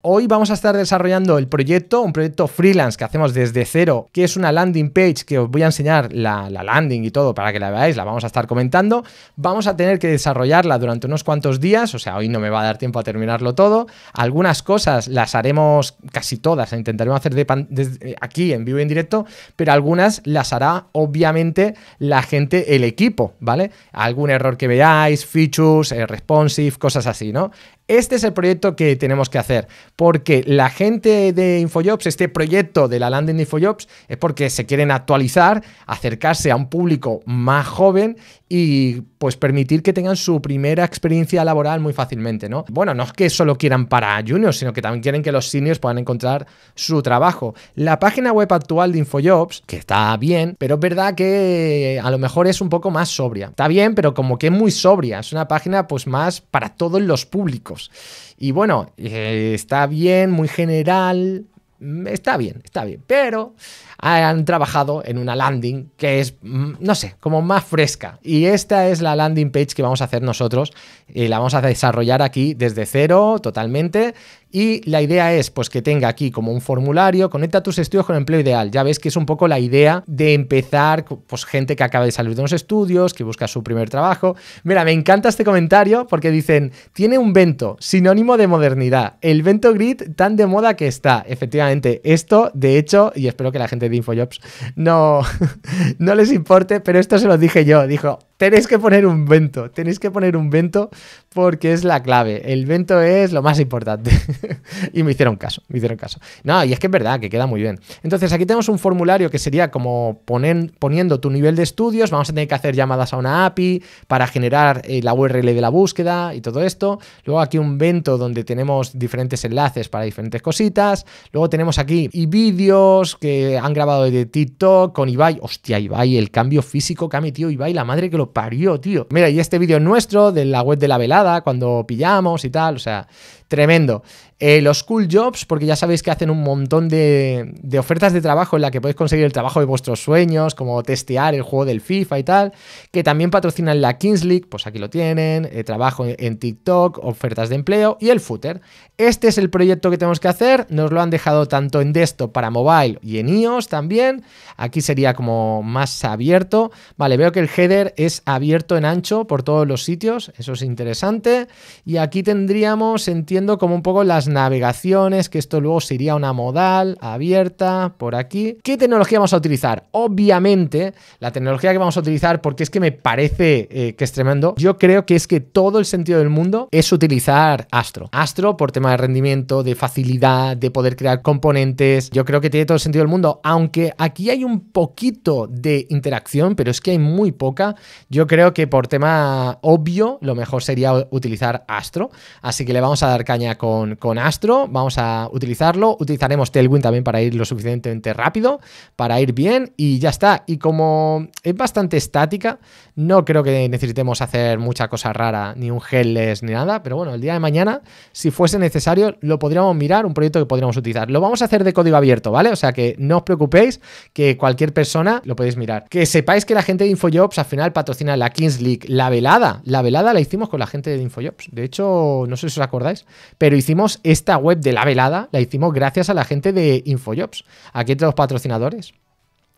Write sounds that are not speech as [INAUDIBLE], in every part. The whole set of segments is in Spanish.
Hoy vamos a estar desarrollando el proyecto, un proyecto freelance que hacemos desde cero, que es una landing page que os voy a enseñar la, landing y todo para que la veáis, la vamos a estar comentando. Vamos a tener que desarrollarla durante unos cuantos días, o sea, hoy no me va a dar tiempo a terminarlo todo. Algunas cosas las haremos casi todas, intentaremos hacer de desde eh, aquí en vivo y en directo, pero algunas las hará obviamente la gente, el equipo, ¿vale? Algún error que veáis, features, eh, responsive, cosas así, ¿no? Este es el proyecto que tenemos que hacer, porque la gente de InfoJobs, este proyecto de la landing de InfoJobs, es porque se quieren actualizar, acercarse a un público más joven y pues permitir que tengan su primera experiencia laboral muy fácilmente, ¿no? Bueno, no es que solo quieran para juniors, sino que también quieren que los seniors puedan encontrar su trabajo. La página web actual de InfoJobs, que está bien, pero es verdad que eh, a lo mejor es un poco más sobria. Está bien, pero como que es muy sobria, es una página pues más para todos los públicos. Y bueno, eh, está bien, muy general, mm, está bien, está bien, pero han trabajado en una landing que es, mm, no sé, como más fresca. Y esta es la landing page que vamos a hacer nosotros y la vamos a desarrollar aquí desde cero totalmente. Y la idea es pues que tenga aquí como un formulario, conecta tus estudios con empleo ideal. Ya ves que es un poco la idea de empezar, pues gente que acaba de salir de unos estudios, que busca su primer trabajo. Mira, me encanta este comentario porque dicen, tiene un vento, sinónimo de modernidad. El vento grid tan de moda que está. Efectivamente, esto de hecho, y espero que la gente de Infojobs, no, [LAUGHS] no les importe, pero esto se lo dije yo. Dijo, tenéis que poner un vento, tenéis que poner un vento porque es la clave. El vento es lo más importante. [LAUGHS] y me hicieron caso, me hicieron caso. No, y es que es verdad que queda muy bien. Entonces, aquí tenemos un formulario que sería como poniendo tu nivel de estudios, vamos a tener que hacer llamadas a una API para generar eh, la URL de la búsqueda y todo esto. Luego aquí un vento donde tenemos diferentes enlaces para diferentes cositas. Luego tenemos aquí y vídeos que han grabado de TikTok con Ibai. Hostia, Ibai, el cambio físico que ha metido Ibai, la madre que lo parió, tío. Mira, y este vídeo nuestro de la web de la velada, cuando pillamos y tal, o sea, Tremendo. Eh, los cool jobs, porque ya sabéis que hacen un montón de, ofertas de trabajo en la que podéis conseguir el trabajo de vuestros sueños, como testear el juego del FIFA y tal, que también patrocinan la Kings League, pues aquí lo tienen, eh, trabajo en TikTok, ofertas de empleo y el footer. Este es el proyecto que tenemos que hacer, nos lo han dejado tanto en desktop para mobile y en iOS también, aquí sería como más abierto, vale, veo que el header es abierto en ancho por todos los sitios, eso es interesante, y aquí tendríamos, entiendo, como un poco las navegaciones, que esto luego sería una modal abierta por aquí. ¿Qué tecnología vamos a utilizar? Obviamente, la tecnología que vamos a utilizar, porque es que me parece eh, que es tremendo, yo creo que es que todo el sentido del mundo es utilizar Astro. Astro por tema de rendimiento, de facilidad, de poder crear componentes, yo creo que tiene todo el sentido del mundo, aunque aquí hay un poquito de interacción, pero es que hay muy poca, yo creo que por tema obvio, lo mejor sería utilizar Astro, así que le vamos a dar caña con, con Astro, vamos a utilizarlo, utilizaremos Tailwind también para ir lo suficientemente rápido, para ir bien y ya está. Y como es bastante estática, no creo que necesitemos hacer mucha cosa rara, ni un headless, ni nada, pero bueno, el día de mañana, si fuese necesario, lo podríamos mirar, un proyecto que podríamos utilizar. Lo vamos a hacer de código abierto, ¿vale? O sea que no os preocupéis, que cualquier persona lo podéis mirar. Que sepáis que la gente de InfoJobs al final patrocina la Kings League, la velada, la velada la hicimos con la gente de InfoJobs. De hecho, no sé si os acordáis, pero hicimos esta web de la velada, la hicimos gracias a la gente de InfoJobs. Aquí entre los patrocinadores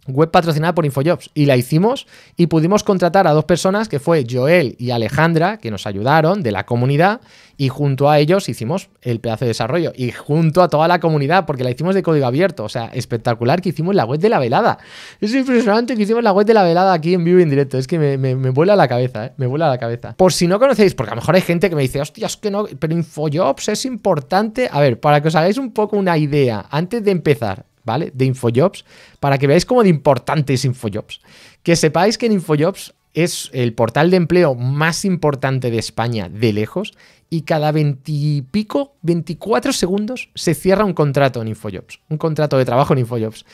web patrocinada por Infojobs y la hicimos y pudimos contratar a dos personas que fue Joel y Alejandra que nos ayudaron de la comunidad y junto a ellos hicimos el pedazo de desarrollo y junto a toda la comunidad porque la hicimos de código abierto, o sea, espectacular que hicimos la web de la velada. Es impresionante que hicimos la web de la velada aquí en vivo y en directo, es que me, me, vuela la cabeza, ¿eh? me vuela la cabeza. Por si no conocéis, porque a lo mejor hay gente que me dice, hostia, es que no, pero Infojobs es importante. A ver, para que os hagáis un poco una idea, antes de empezar, ¿vale? De Infojobs, para que veáis cómo de importante es Infojobs. Que sepáis que en Infojobs es el portal de empleo más importante de España de lejos y cada veintipico, 24 segundos se cierra un contrato en Infojobs, un contrato de trabajo en Infojobs.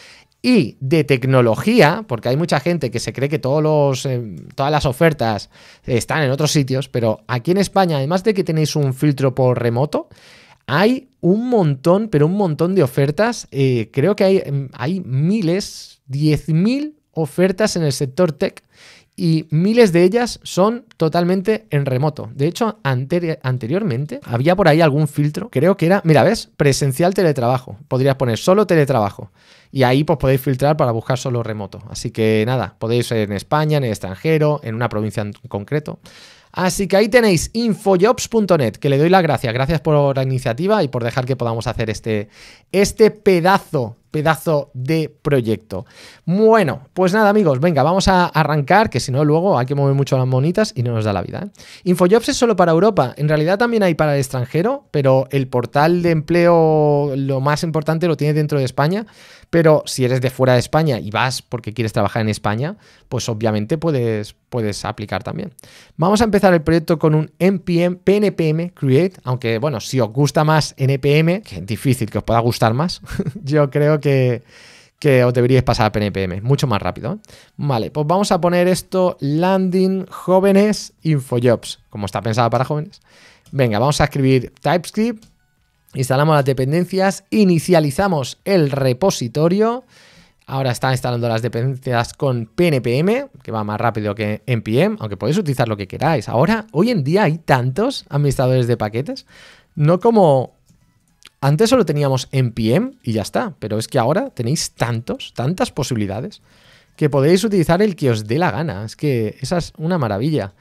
Y de tecnología, porque hay mucha gente que se cree que todos los, eh, todas las ofertas están en otros sitios, pero aquí en España, además de que tenéis un filtro por remoto, hay un montón, pero un montón de ofertas. Eh, creo que hay, em, hay miles, 10.000 ofertas en el sector tech y miles de ellas son totalmente en remoto. De hecho, anteriormente había por ahí algún filtro, creo que era, mira, ¿ves? Presencial teletrabajo. Podrías poner solo teletrabajo. Y ahí pues podéis filtrar para buscar solo remoto. Así que nada, podéis en España, en el extranjero, en una provincia en concreto. Así que ahí tenéis infojobs.net, que le doy la gracias. Gracias por la iniciativa y por dejar que podamos hacer este, este pedazo pedazo de proyecto. Bueno, pues nada amigos, venga, vamos a arrancar, que si no luego hay que mover mucho las monitas y no nos da la vida. ¿eh? Infojobs es solo para Europa, en realidad también hay para el extranjero, pero el portal de empleo lo más importante lo tiene dentro de España, pero si eres de fuera de España y vas porque quieres trabajar en España, pues obviamente puedes, puedes aplicar también. Vamos a empezar el proyecto con un NPM, PNPM Create, aunque bueno, si os gusta más NPM, que es difícil que os pueda gustar más, [LAUGHS] yo creo que que, os deberíais pasar a PNPM, mucho más rápido. Vale, pues vamos a poner esto landing jóvenes infojobs, como está pensado para jóvenes. Venga, vamos a escribir TypeScript, instalamos las dependencias, inicializamos el repositorio. Ahora está instalando las dependencias con PNPM, que va más rápido que NPM, aunque podéis utilizar lo que queráis. Ahora, hoy en día hay tantos administradores de paquetes, no como antes solo teníamos NPM y ya está, pero es que ahora tenéis tantos, tantas posibilidades que podéis utilizar el que os dé la gana. Es que esa es una maravilla.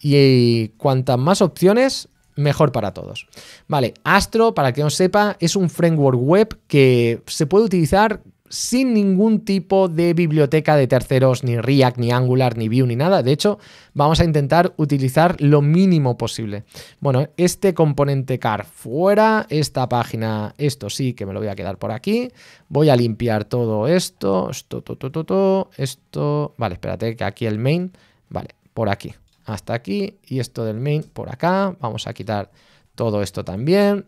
Y eh, cuantas más opciones, mejor para todos. Vale, Astro, para que no sepa, es un framework web que se puede utilizar sin ningún tipo de biblioteca de terceros, ni React, ni Angular, ni Vue, ni nada. De hecho, vamos a intentar utilizar lo mínimo posible. Bueno, este componente car fuera, esta página, esto sí que me lo voy a quedar por aquí. Voy a limpiar todo esto, esto, todo, todo, esto. Vale, espérate que aquí el main, vale, por aquí, hasta aquí. Y esto del main por acá. Vamos a quitar todo esto también.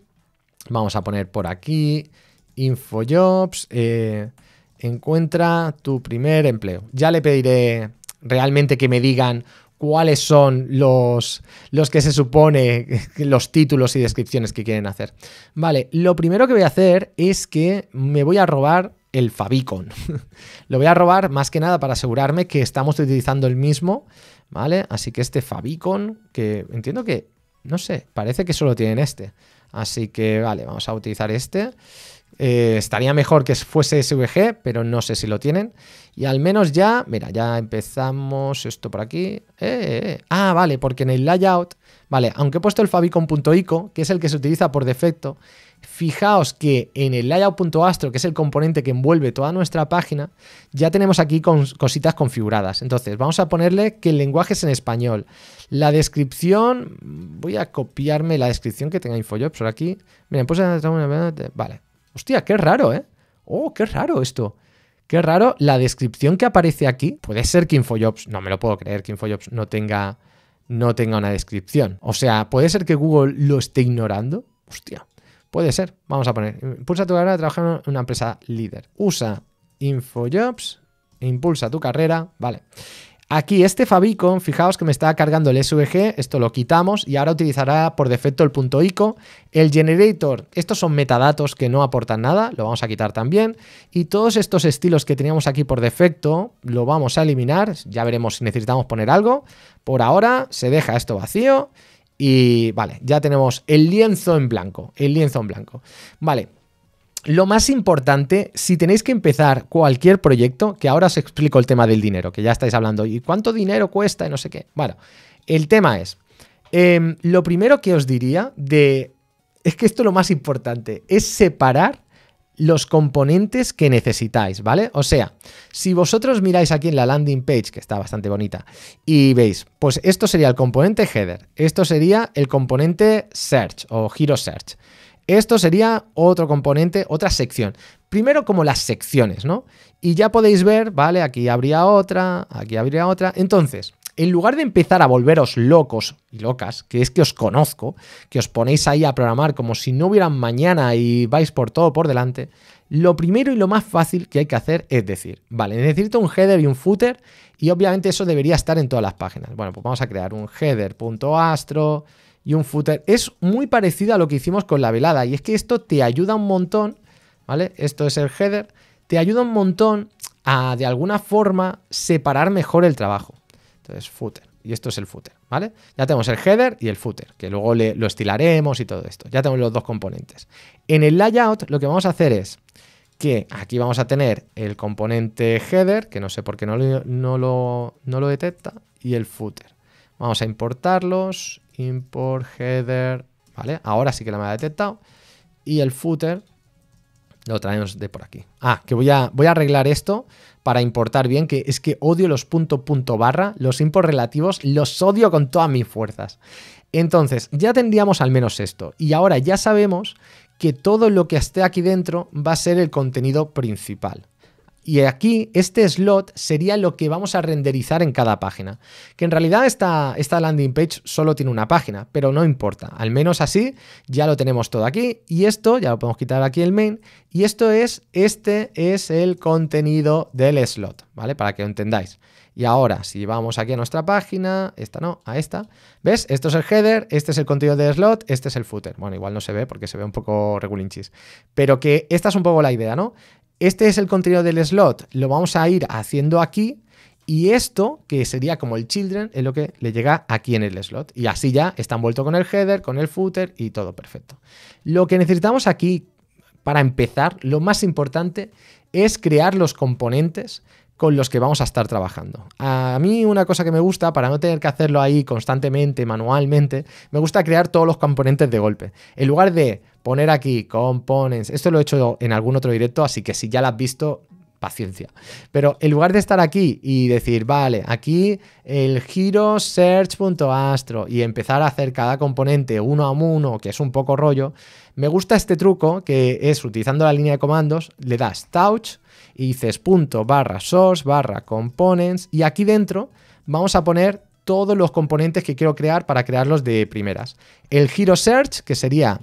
Vamos a poner por aquí Infojobs, eh, encuentra tu primer empleo. Ya le pediré realmente que me digan cuáles son los, los que se supone los títulos y descripciones que quieren hacer. Vale, lo primero que voy a hacer es que me voy a robar el favicon. [LAUGHS] Lo voy a robar más que nada para asegurarme que estamos utilizando el mismo, ¿vale? Así que este favicon, que entiendo que, no sé, parece que solo tienen este. Así que, vale, vamos a utilizar este. Eh, estaría mejor que fuese SVG, pero no sé si lo tienen. Y al menos ya, mira, ya empezamos esto por aquí. Eh, eh, ah, vale, porque en el layout, vale, aunque he puesto el favicon.ico, que es el que se utiliza por defecto, fijaos que en el layout.astro, que es el componente que envuelve toda nuestra página, ya tenemos aquí cositas configuradas. Entonces, vamos a ponerle que el lenguaje es en español. La descripción, voy a copiarme la descripción que tenga InfoJobs por aquí. Mira, pues... Vale, Hostia, qué raro, ¿eh? Oh, qué raro esto. Qué raro la descripción que aparece aquí. Puede ser que InfoJobs, no me lo puedo creer que InfoJobs no tenga, no tenga una descripción. O sea, puede ser que Google lo esté ignorando. Hostia, puede ser. Vamos a poner, impulsa tu carrera trabajando en una empresa líder. Usa InfoJobs, impulsa tu carrera, vale. Aquí este favicon, fijaos que me está cargando el SVG, esto lo quitamos y ahora utilizará por defecto el punto .ico. El generator, estos son metadatos que no aportan nada, lo vamos a quitar también. Y todos estos estilos que teníamos aquí por defecto lo vamos a eliminar, ya veremos si necesitamos poner algo. Por ahora se deja esto vacío y vale, ya tenemos el lienzo en blanco, el lienzo en blanco. Vale, lo más importante, si tenéis que empezar cualquier proyecto, que ahora os explico el tema del dinero, que ya estáis hablando, ¿y cuánto dinero cuesta? Y no sé qué. Bueno, el tema es, em, lo primero que os diría de, es que esto lo más importante, es separar los componentes que necesitáis, ¿vale? O sea, si vosotros miráis aquí en la landing page, que está bastante bonita, y veis, pues esto sería el componente header, esto sería el componente search o giro search. Esto sería otro componente, otra sección. Primero como las secciones, ¿no? Y ya podéis ver, ¿vale? Aquí habría otra, aquí habría otra. Entonces, en lugar de empezar a volveros locos y locas, que es que os conozco, que os ponéis ahí a programar como si no hubiera mañana y vais por todo por delante, lo primero y lo más fácil que hay que hacer es decir, vale, necesito un header y un footer y obviamente eso debería estar en todas las páginas. Bueno, pues vamos a crear un header.astro, y un footer. Es muy parecido a lo que hicimos con la velada y es que esto te ayuda un montón, ¿vale? Esto es el header, te ayuda un montón a de alguna forma separar mejor el trabajo. Entonces, footer. Y esto es el footer, ¿vale? Ya tenemos el header y el footer, que luego le, lo estilaremos y todo esto. Ya tenemos los dos componentes. En el layout lo que vamos a hacer es que aquí vamos a tener el componente header, que no sé por qué no no no lo detecta, y el footer. Vamos a importarlos import header, ¿vale? Ahora sí que la me ha detectado. Y el footer lo traemos de por aquí. Ah, que voy a, voy a arreglar esto para importar bien, que es que odio los punto punto barra, los import relativos, los odio con todas mis fuerzas. Entonces, ya tendríamos al menos esto. Y ahora ya sabemos que todo lo que esté aquí dentro va a ser el contenido principal. Y aquí este slot sería lo que vamos a renderizar en cada página. Que en realidad esta, esta landing page solo tiene una página, pero no importa. Al menos así ya lo tenemos todo aquí. Y esto, ya lo podemos quitar aquí el main. Y esto es, este es el contenido del slot, ¿vale? Para que lo entendáis. Y ahora, si vamos aquí a nuestra página, esta no, a esta, ¿ves? Esto es el header, este es el contenido del slot, este es el footer. Bueno, igual no se ve porque se ve un poco regulinchis. Pero que esta es un poco la idea, ¿no? Este es el contenido del slot, lo vamos a ir haciendo aquí y esto, que sería como el children, es lo que le llega aquí en el slot. Y así ya está envuelto con el header, con el footer y todo perfecto. Lo que necesitamos aquí para empezar, lo más importante es crear los componentes con los que vamos a estar trabajando. A mí una cosa que me gusta, para no tener que hacerlo ahí constantemente, manualmente, me gusta crear todos los componentes de golpe. En lugar de poner aquí components, esto lo he hecho en algún otro directo, así que si ya lo has visto, paciencia. Pero en lugar de estar aquí y decir, vale, aquí el giro search.astro y empezar a hacer cada componente uno a uno, que es un poco rollo, me gusta este truco que es utilizando la línea de comandos, le das touch y punto barra source barra components y aquí dentro vamos a poner todos los componentes que quiero crear para crearlos de primeras. El giro search, que sería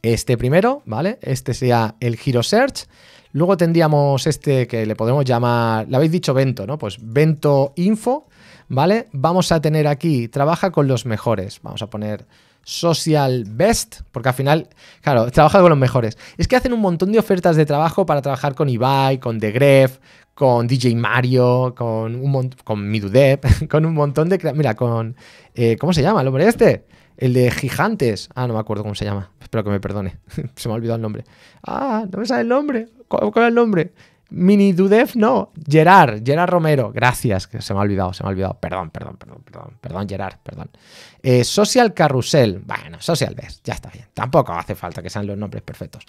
este primero, ¿vale? Este sería el giro search. Luego tendríamos este que le podemos llamar, le habéis dicho Vento, ¿no? Pues Vento Info, ¿vale? Vamos a tener aquí, trabaja con los mejores. Vamos a poner Social Best, porque al final, claro, trabaja con los mejores. Es que hacen un montón de ofertas de trabajo para trabajar con Ibai, con The Gref, con DJ Mario, con, un con Midudep, [LAUGHS] con un montón de... Mira, con... Eh, ¿Cómo se llama el hombre este? El de Gigantes. Ah, no me acuerdo cómo se llama. Espero que me perdone. [LAUGHS] se me ha olvidado el nombre. Ah, no me sale el nombre. cuál es el nombre? Mini Dudef, no. Gerard, Gerard Romero. Gracias, que se me ha olvidado, se me ha olvidado. Perdón, perdón, perdón, perdón, perdón, Gerard, perdón. Eh, social Carrusel. Bueno, Social Best, ya está bien. Tampoco hace falta que sean los nombres perfectos.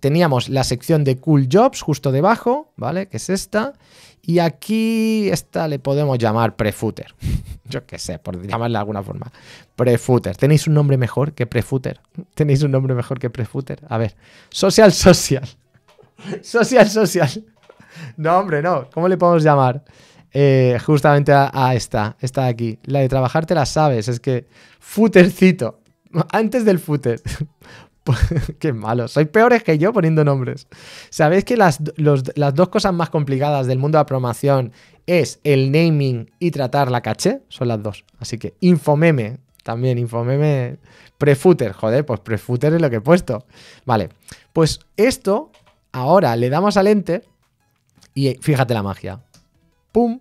Teníamos la sección de Cool Jobs justo debajo, ¿vale? Que es esta. Y aquí esta le podemos llamar prefooter. [LAUGHS] Yo qué sé, por llamarle de alguna forma. Prefooter. ¿Tenéis un nombre mejor que prefooter? ¿Tenéis un nombre mejor que prefooter? A ver. Social, social. [LAUGHS] Social, social. No, hombre, no. ¿Cómo le podemos llamar? Eh, justamente a, esta, esta de aquí. La de trabajar te la sabes, es que footercito. [LAUGHS] Antes del footer. [LAUGHS] Qué malo, sois peores que yo poniendo nombres. Sabéis que las, las dos cosas más complicadas del mundo de la programación es el naming y tratar la caché, son las dos. Así que infomeme, también infomeme, prefooter, joder, pues prefooter es lo que he puesto. Vale, pues esto ahora le damos al ente y fíjate la magia. ¡Pum!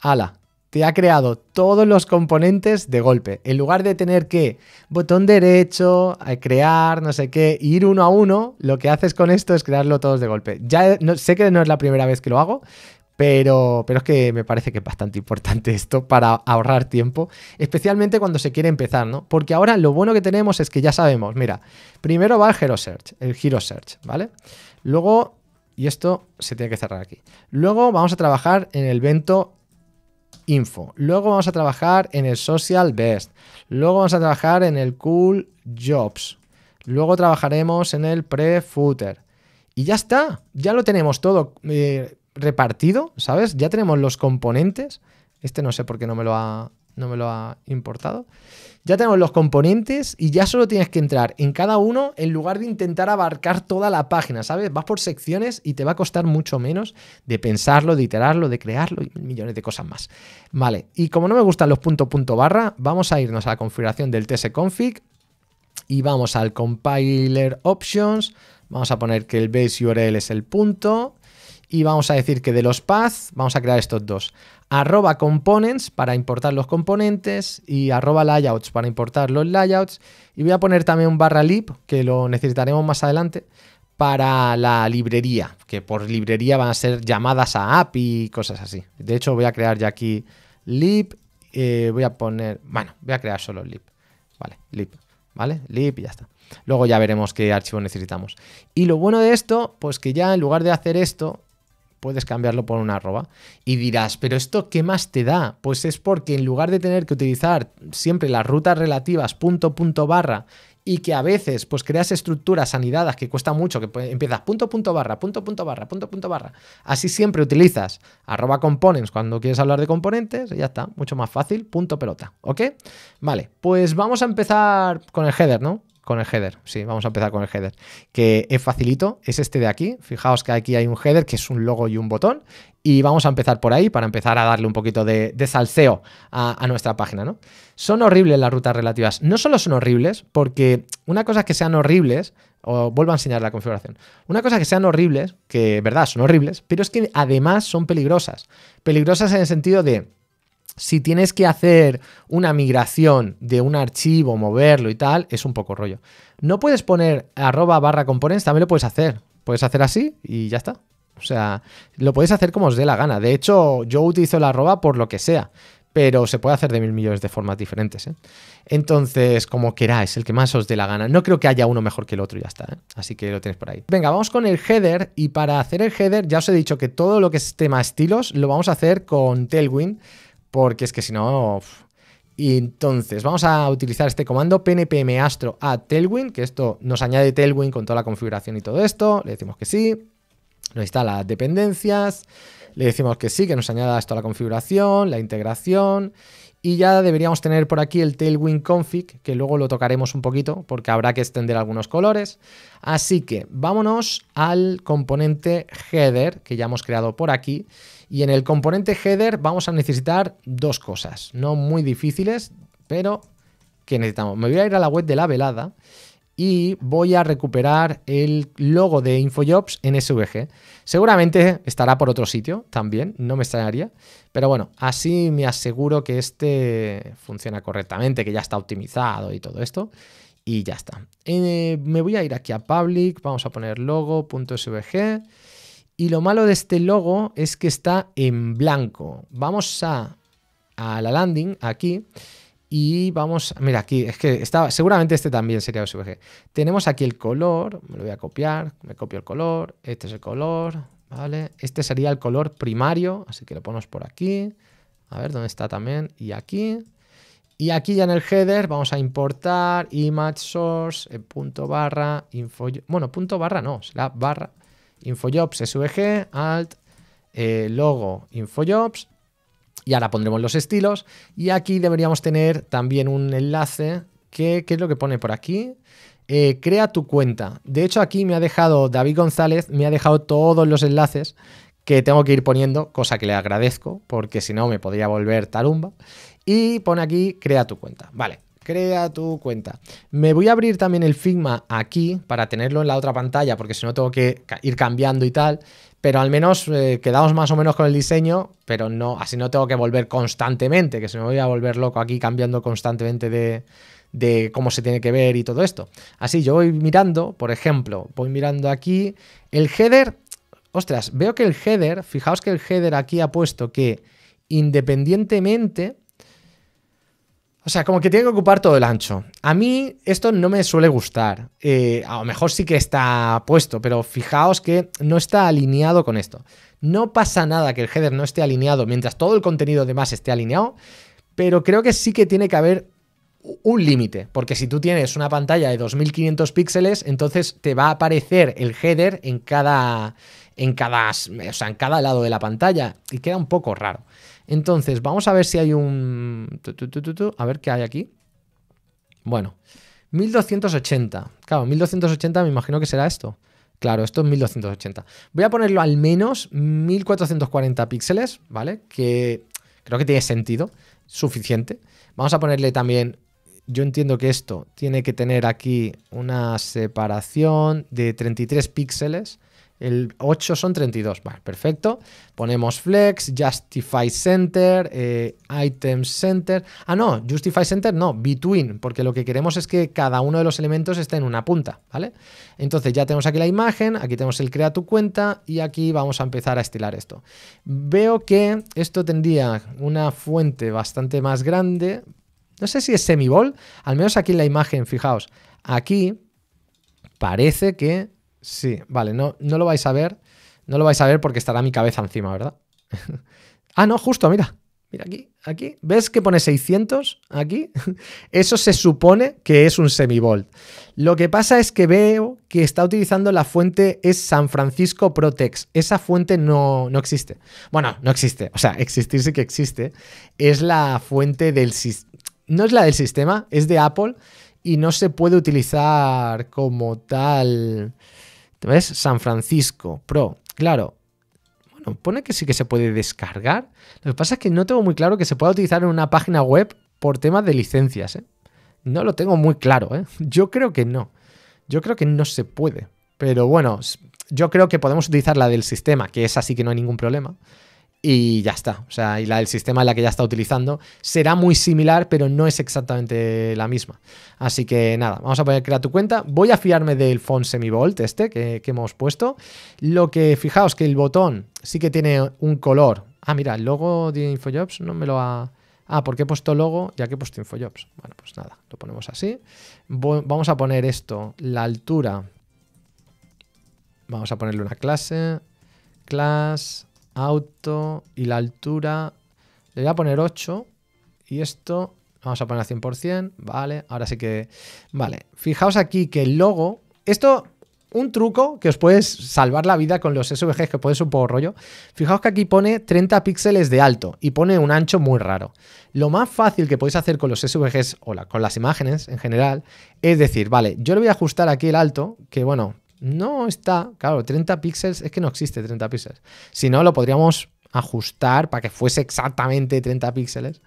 ¡Hala! Te ha creado todos los componentes de golpe. En lugar de tener que botón derecho, eh, crear, no sé qué, ir uno a uno, lo que haces con esto es crearlo todos de golpe. Ya no, sé que no es la primera vez que lo hago, pero, pero, es que me parece que es bastante importante esto para ahorrar tiempo, especialmente cuando se quiere empezar, ¿no? Porque ahora lo bueno que tenemos es que ya sabemos, mira, primero va el Hero Search, el Hero Search, ¿vale? Luego y esto se tiene que cerrar aquí. Luego vamos a trabajar en el vento info. Luego vamos a trabajar en el social best. Luego vamos a trabajar en el cool jobs. Luego trabajaremos en el pre-footer. Y ya está. Ya lo tenemos todo eh, repartido, ¿sabes? Ya tenemos los componentes. Este no sé por qué no me lo ha, no me lo ha importado. Ya tenemos los componentes y ya solo tienes que entrar en cada uno en lugar de intentar abarcar toda la página, ¿sabes? Vas por secciones y te va a costar mucho menos de pensarlo, de iterarlo, de crearlo y millones de cosas más. Vale, y como no me gustan los punto punto barra, vamos a irnos a la configuración del tsconfig y vamos al compiler options, vamos a poner que el base URL es el punto y vamos a decir que de los paths vamos a crear estos dos. Arroba components para importar los componentes y arroba layouts para importar los layouts. Y voy a poner también un barra lib, que lo necesitaremos más adelante, para la librería, que por librería van a ser llamadas a API y cosas así. De hecho, voy a crear ya aquí lib, eh, voy a poner, bueno, voy a crear solo lib. Vale, lib, ¿vale? Lib y ya está. Luego ya veremos qué archivo necesitamos. Y lo bueno de esto, pues que ya en lugar de hacer esto, puedes cambiarlo por un arroba. Y dirás, pero ¿esto qué más te da? Pues es porque en lugar de tener que utilizar siempre las rutas relativas punto, punto, barra, y que a veces pues creas estructuras anidadas que cuesta mucho, que empiezas punto, punto, barra, punto, punto, barra, punto, punto, barra. Así siempre utilizas arroba components cuando quieres hablar de componentes, y ya está, mucho más fácil, punto pelota, ¿ok? Vale, pues vamos a empezar con el header, ¿no? Con el header, sí, vamos a empezar con el header. Que es facilito, es este de aquí. Fijaos que aquí hay un header que es un logo y un botón. Y vamos a empezar por ahí para empezar a darle un poquito de, salceo salseo a, nuestra página, ¿no? Son horribles las rutas relativas. No solo son horribles, porque una cosa es que sean horribles, o vuelvo a enseñar la configuración. Una cosa que sean horribles, que verdad son horribles, pero es que además son peligrosas. Peligrosas en el sentido de si tienes que hacer una migración de un archivo, moverlo y tal, es un poco rollo. No puedes poner arroba barra components, también lo puedes hacer. Puedes hacer así y ya está. O sea, lo puedes hacer como os dé la gana. De hecho, yo utilizo la arroba por lo que sea, pero se puede hacer de mil millones de formas diferentes. ¿eh? Entonces, como queráis, el que más os dé la gana. No creo que haya uno mejor que el otro y ya está. ¿eh? Así que lo tenéis por ahí. Venga, vamos con el header. Y para hacer el header, ya os he dicho que todo lo que es tema estilos lo vamos a hacer con Tailwind porque es que si no... Y entonces vamos a utilizar este comando pnpm astro a tailwind, que esto nos añade tailwind con toda la configuración y todo esto, le decimos que sí, nos instala dependencias, le decimos que sí, que nos añada esto a la configuración, la integración y ya deberíamos tener por aquí el tailwind config, que luego lo tocaremos un poquito porque habrá que extender algunos colores. Así que vámonos al componente header que ya hemos creado por aquí y en el componente header vamos a necesitar dos cosas, no muy difíciles, pero que necesitamos. Me voy a ir a la web de la velada y voy a recuperar el logo de InfoJobs en SVG. Seguramente estará por otro sitio también, no me extrañaría, pero bueno, así me aseguro que este funciona correctamente, que ya está optimizado y todo esto. Y ya está. Eh, me voy a ir aquí a public, vamos a poner logo.svg. Y lo malo de este logo es que está en blanco. Vamos a, la landing aquí y vamos, mira aquí, es que estaba, seguramente este también sería SVG. Tenemos aquí el color, me lo voy a copiar, me copio el color, este es el color, ¿vale? Este sería el color primario, así que lo ponemos por aquí. A ver dónde está también, y aquí. Y aquí ya en el header vamos a importar image source, eh, punto barra, info, bueno, punto barra no, será barra Infojobs SVG, Alt, eh, logo Infojobs. Y ahora pondremos los estilos. Y aquí deberíamos tener también un enlace. que ¿Qué es lo que pone por aquí? Eh, crea tu cuenta. De hecho, aquí me ha dejado David González, me ha dejado todos los enlaces que tengo que ir poniendo, cosa que le agradezco, porque si no me podría volver tarumba. Y pone aquí, crea tu cuenta. Vale, crea tu cuenta. Me voy a abrir también el Figma aquí para tenerlo en la otra pantalla, porque si no tengo que ir cambiando y tal. Pero al menos eh, quedamos más o menos con el diseño, pero no, así no tengo que volver constantemente, que se me voy a volver loco aquí cambiando constantemente de cómo se tiene que ver y todo esto. Así, yo voy mirando, por ejemplo, voy mirando aquí el header. Ostras, veo que el header, fijaos que el header aquí ha puesto que independientemente o sea, como que tiene que ocupar todo el ancho. A mí esto no me suele gustar. Eh, a lo mejor sí que está puesto, pero fijaos que no está alineado con esto. No pasa nada que el header no esté alineado mientras todo el contenido de más esté alineado, pero creo que sí que tiene que haber un límite, porque si tú tienes una pantalla de 2500 píxeles, entonces te va a aparecer el header en cada, en cada, en cada lado de la pantalla y queda un poco raro. Entonces, vamos a ver si hay un... A ver qué hay aquí. Bueno, 1280. Claro, 1280 me imagino que será esto. Claro, esto es 1280. Voy a ponerlo al menos 1440 píxeles, ¿vale? Que creo que tiene sentido, suficiente. Vamos a ponerle también, yo entiendo que esto tiene que tener aquí una separación de 33 píxeles, el 8 son 32, vale, perfecto. Ponemos flex, justify center, eh, item center. Ah, no, justify center no, between, porque lo que queremos es que cada uno de los elementos esté en una punta, ¿vale? Entonces ya tenemos aquí la imagen, aquí tenemos el crea tu cuenta y aquí vamos a empezar a estilar esto. Veo que esto tendría una fuente bastante más grande. No sé si es semibol, al menos aquí en la imagen, fijaos, aquí parece que Sí, vale, no, no lo vais a ver. No lo vais a ver porque estará mi cabeza encima, ¿verdad? [LAUGHS] ah, no, justo, mira. Mira aquí, aquí. ¿Ves que pone 600 aquí? [LAUGHS] Eso se supone que es un semivolt. Lo que pasa es que veo que está utilizando la fuente es San Francisco Protex. Esa fuente no, no existe. Bueno, no existe. O sea, existir sí que existe. Es la fuente del... No es la del sistema, es de Apple y no se puede utilizar como tal ¿Ves? San Francisco Pro. Claro. Bueno, pone que sí que se puede descargar. Lo que pasa es que no tengo muy claro que se pueda utilizar en una página web por temas de licencias. ¿eh? No lo tengo muy claro. ¿eh? [LAUGHS] Yo creo que no. Yo creo que no se puede. Pero bueno, yo creo que podemos utilizar la del sistema, que es así que no hay ningún problema y ya está. O sea, y sistema en la que ya está utilizando será muy similar, pero no es exactamente la misma. Así que nada, vamos a poner crear tu cuenta. Voy a fiarme del font semivolt este que, hemos puesto. Lo que fijaos que el botón sí que tiene un color. Ah, mira, el logo de InfoJobs no me lo ha... Ah, porque he puesto logo ya que he puesto InfoJobs. Bueno, pues nada, lo ponemos así. vamos a poner esto, la altura. Vamos a ponerle una clase. Class auto y la altura. Le voy a poner 8 y esto vamos a poner al 100%. Vale, ahora sí que... Vale, fijaos aquí que el logo... Esto, un truco que os puedes salvar la vida con los SVGs que ser un poco rollo. Fijaos que aquí pone 30 píxeles de alto y pone un ancho muy raro. Lo más fácil que podéis hacer con los SVGs o la, con las imágenes en general es decir, vale, yo le voy a ajustar aquí el alto, que bueno, no está, claro, 30 píxeles, es que no existe 30 píxeles. Si no, lo podríamos ajustar para que fuese exactamente 30 píxeles.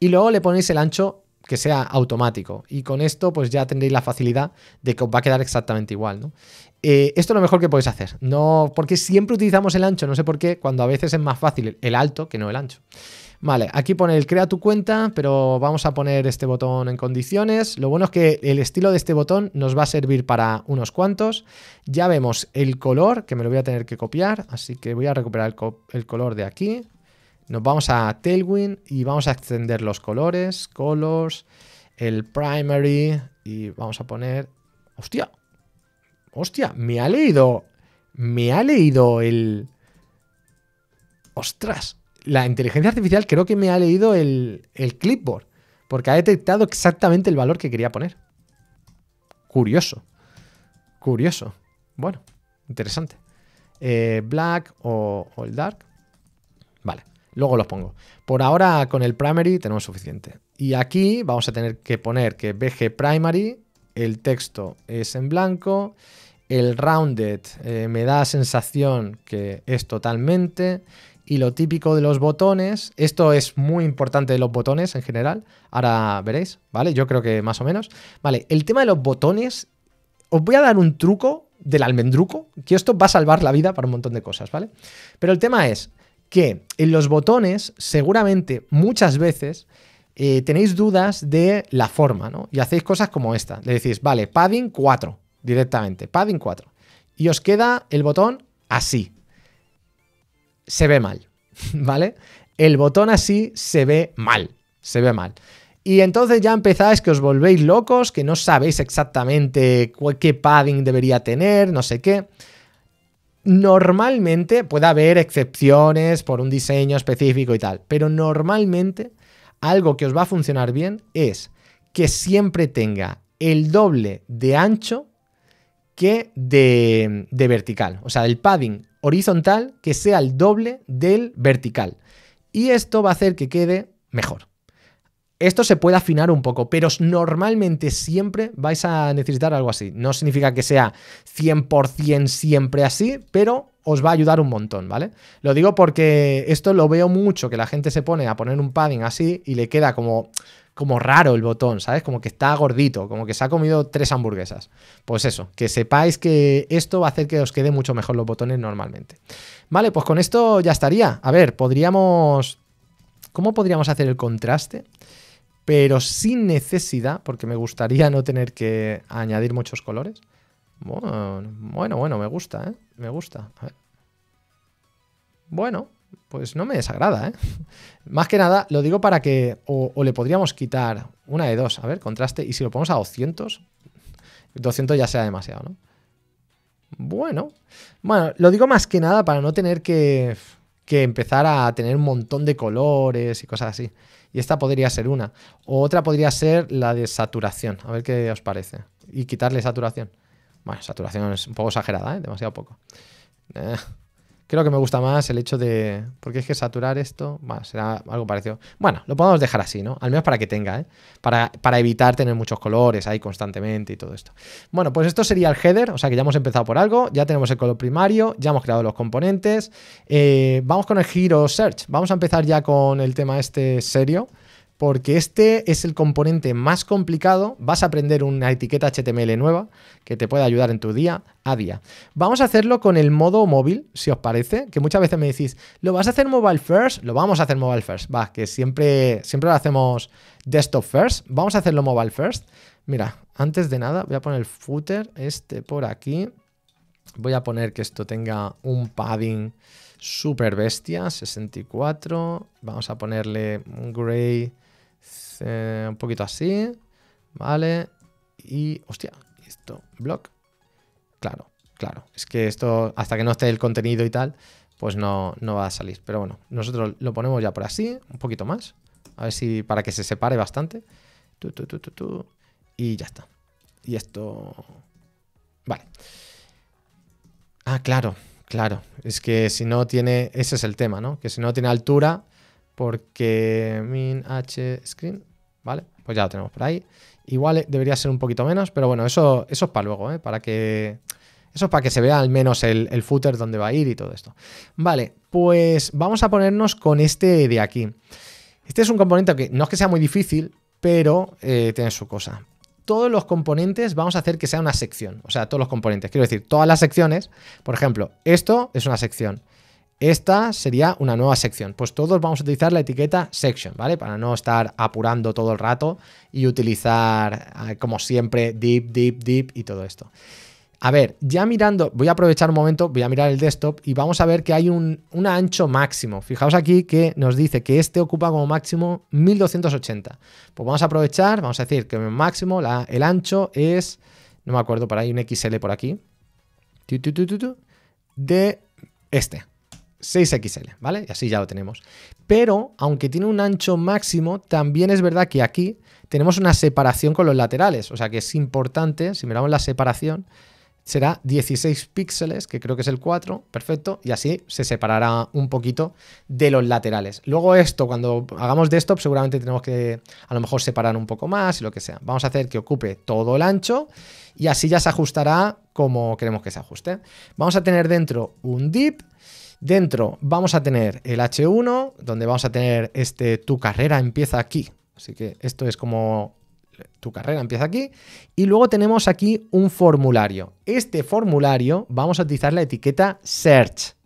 Y luego le ponéis el ancho que sea automático. Y con esto pues ya tendréis la facilidad de que os va a quedar exactamente igual. Eh, esto es lo mejor que podéis hacer. No, porque siempre utilizamos el ancho, no sé por qué, cuando a veces es más fácil el alto que no el ancho. Vale, aquí pone el crea tu cuenta, pero vamos a poner este botón en condiciones. Lo bueno es que el estilo de este botón nos va a servir para unos cuantos. Ya vemos el color, que me lo voy a tener que copiar, así que voy a recuperar el, color de aquí. Nos vamos a Tailwind y vamos a extender los colores, colors, el primary y vamos a poner... ¡Hostia! ¡Hostia! Me ha leído... Me ha leído el... ¡Ostras! la inteligencia artificial creo que me ha leído el, el clipboard, porque ha detectado exactamente el valor que quería poner. Curioso. Curioso. Bueno, interesante. Eh, black o, el dark. Vale, luego los pongo. Por ahora con el primary tenemos suficiente. Y aquí vamos a tener que poner que BG primary, el texto es en blanco, el rounded eh, me da sensación que es totalmente, y lo típico de los botones, esto es muy importante de los botones en general, ahora veréis, ¿vale? Yo creo que más o menos. Vale, el tema de los botones, os voy a dar un truco del almendruco, que esto va a salvar la vida para un montón de cosas, ¿vale? Pero el tema es que en los botones seguramente muchas veces eh, tenéis dudas de la forma, ¿no? Y hacéis cosas como esta, le decís, vale, padding 4 directamente, padding 4. Y os queda el botón así, se ve mal, [LAUGHS] ¿vale? El botón así se ve mal, se ve mal. Y entonces ya empezáis que os volvéis locos, que no sabéis exactamente qué padding debería tener, no sé qué. Normalmente puede haber excepciones por un diseño específico y tal, pero normalmente algo que os va a funcionar bien es que siempre tenga el doble de ancho que de, vertical. O sea, el padding horizontal que sea el doble del vertical. Y esto va a hacer que quede mejor. Esto se puede afinar un poco, pero normalmente siempre vais a necesitar algo así. No significa que sea 100% siempre así, pero os va a ayudar un montón, ¿vale? Lo digo porque esto lo veo mucho, que la gente se pone a poner un padding así y le queda como como raro el botón, ¿sabes? Como que está gordito, como que se ha comido tres hamburguesas. Pues eso, que sepáis que esto va a hacer que os quede mucho mejor los botones normalmente. Vale, pues con esto ya estaría. A ver, podríamos... ¿Cómo podríamos hacer el contraste? Pero sin necesidad, porque me gustaría no tener que añadir muchos colores. Bueno, bueno, me gusta, ¿eh? Me gusta. Bueno, pues no me desagrada. ¿eh? [LAUGHS] Más que nada, lo digo para que o, le podríamos quitar una de dos, a ver, contraste, y si lo ponemos a 200, 200 ya sea demasiado, ¿no? Bueno, bueno, lo digo más que nada para no tener que, que empezar a tener un montón de colores y cosas así. Y esta podría ser una. O otra podría ser la de saturación, a ver qué os parece. Y quitarle saturación. Bueno, saturación es un poco exagerada, ¿eh? demasiado poco. Eh, Creo que me gusta más el hecho de. Porque es que saturar esto. va será algo parecido. Bueno, lo podemos dejar así, ¿no? Al menos para que tenga, ¿eh? Para, evitar tener muchos colores ahí constantemente y todo esto. Bueno, pues esto sería el header. O sea que ya hemos empezado por algo. Ya tenemos el color primario. Ya hemos creado los componentes. Eh, vamos con el giro search. Vamos a empezar ya con el tema este serio porque este es el componente más complicado. Vas a aprender una etiqueta HTML nueva que te puede ayudar en tu día a día. Vamos a hacerlo con el modo móvil, si os parece, que muchas veces me decís, ¿lo vas a hacer mobile first? Lo vamos a hacer mobile first. Va, que siempre, siempre lo hacemos desktop first. Vamos a hacerlo mobile first. Mira, antes de nada voy a poner el footer, este por aquí. Voy a poner que esto tenga un padding super bestia, 64. Vamos a ponerle un gray eh, un poquito así, ¿vale? Y, hostia, esto, block. Claro, claro. Es que esto, hasta que no esté el contenido y tal, pues no, no va a salir. Pero bueno, nosotros lo ponemos ya por así, un poquito más. A ver si para que se separe bastante. y ya está. Y esto... Vale. Ah, claro, claro. Es que si no tiene... Ese es el tema, ¿no? Que si no tiene altura, porque min h screen ¿vale? Pues ya lo tenemos por ahí. Igual debería ser un poquito menos, pero bueno, eso, eso es para luego, ¿eh? Para que... Eso es para que se vea al menos el, footer donde va a ir y todo esto. Vale, pues vamos a ponernos con este de aquí. Este es un componente que no es que sea muy difícil, pero eh, tiene su cosa. Todos los componentes vamos a hacer que sea una sección. O sea, todos los componentes. Quiero decir, todas las secciones. Por ejemplo, esto es una sección. Esta sería una nueva sección. Pues todos vamos a utilizar la etiqueta section, ¿vale? Para no estar apurando todo el rato y utilizar, eh, como siempre, deep, deep, deep y todo esto. A ver, ya mirando, voy a aprovechar un momento, voy a mirar el desktop y vamos a ver que hay un, ancho máximo. Fijaos aquí que nos dice que este ocupa como máximo 1280. Pues vamos a aprovechar, vamos a decir que el máximo, el ancho es, no me acuerdo, para ahí un XL por aquí, de este. 6XL, ¿vale? Y así ya lo tenemos. Pero, aunque tiene un ancho máximo, también es verdad que aquí tenemos una separación con los laterales. O sea que es importante, si miramos la separación, será 16 píxeles, que creo que es el 4, perfecto, y así se separará un poquito de los laterales. Luego esto, cuando hagamos desktop, seguramente tenemos que a lo mejor separar un poco más y lo que sea. Vamos a hacer que ocupe todo el ancho y así ya se ajustará como queremos que se ajuste. Vamos a tener dentro un dip, Dentro vamos a tener el H1, donde vamos a tener este tu carrera empieza aquí. Así que esto es como tu carrera empieza aquí. Y luego tenemos aquí un formulario. Este formulario vamos a utilizar la etiqueta search.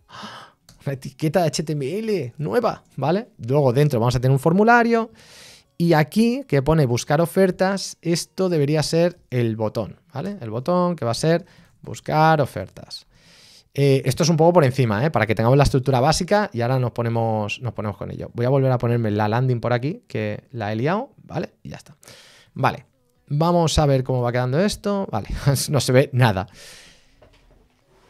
la etiqueta HTML nueva, ¿vale? Luego dentro vamos a tener un formulario. Y aquí que pone buscar ofertas, esto debería ser el botón, ¿vale? El botón que va a ser buscar ofertas. Eh, esto es un poco por encima, ¿eh? para que tengamos la estructura básica y ahora nos ponemos, nos ponemos con ello. Voy a volver a ponerme la landing por aquí, que la he liado, ¿vale? Y ya está. Vale, vamos a ver cómo va quedando esto. Vale, [LAUGHS] no se ve nada.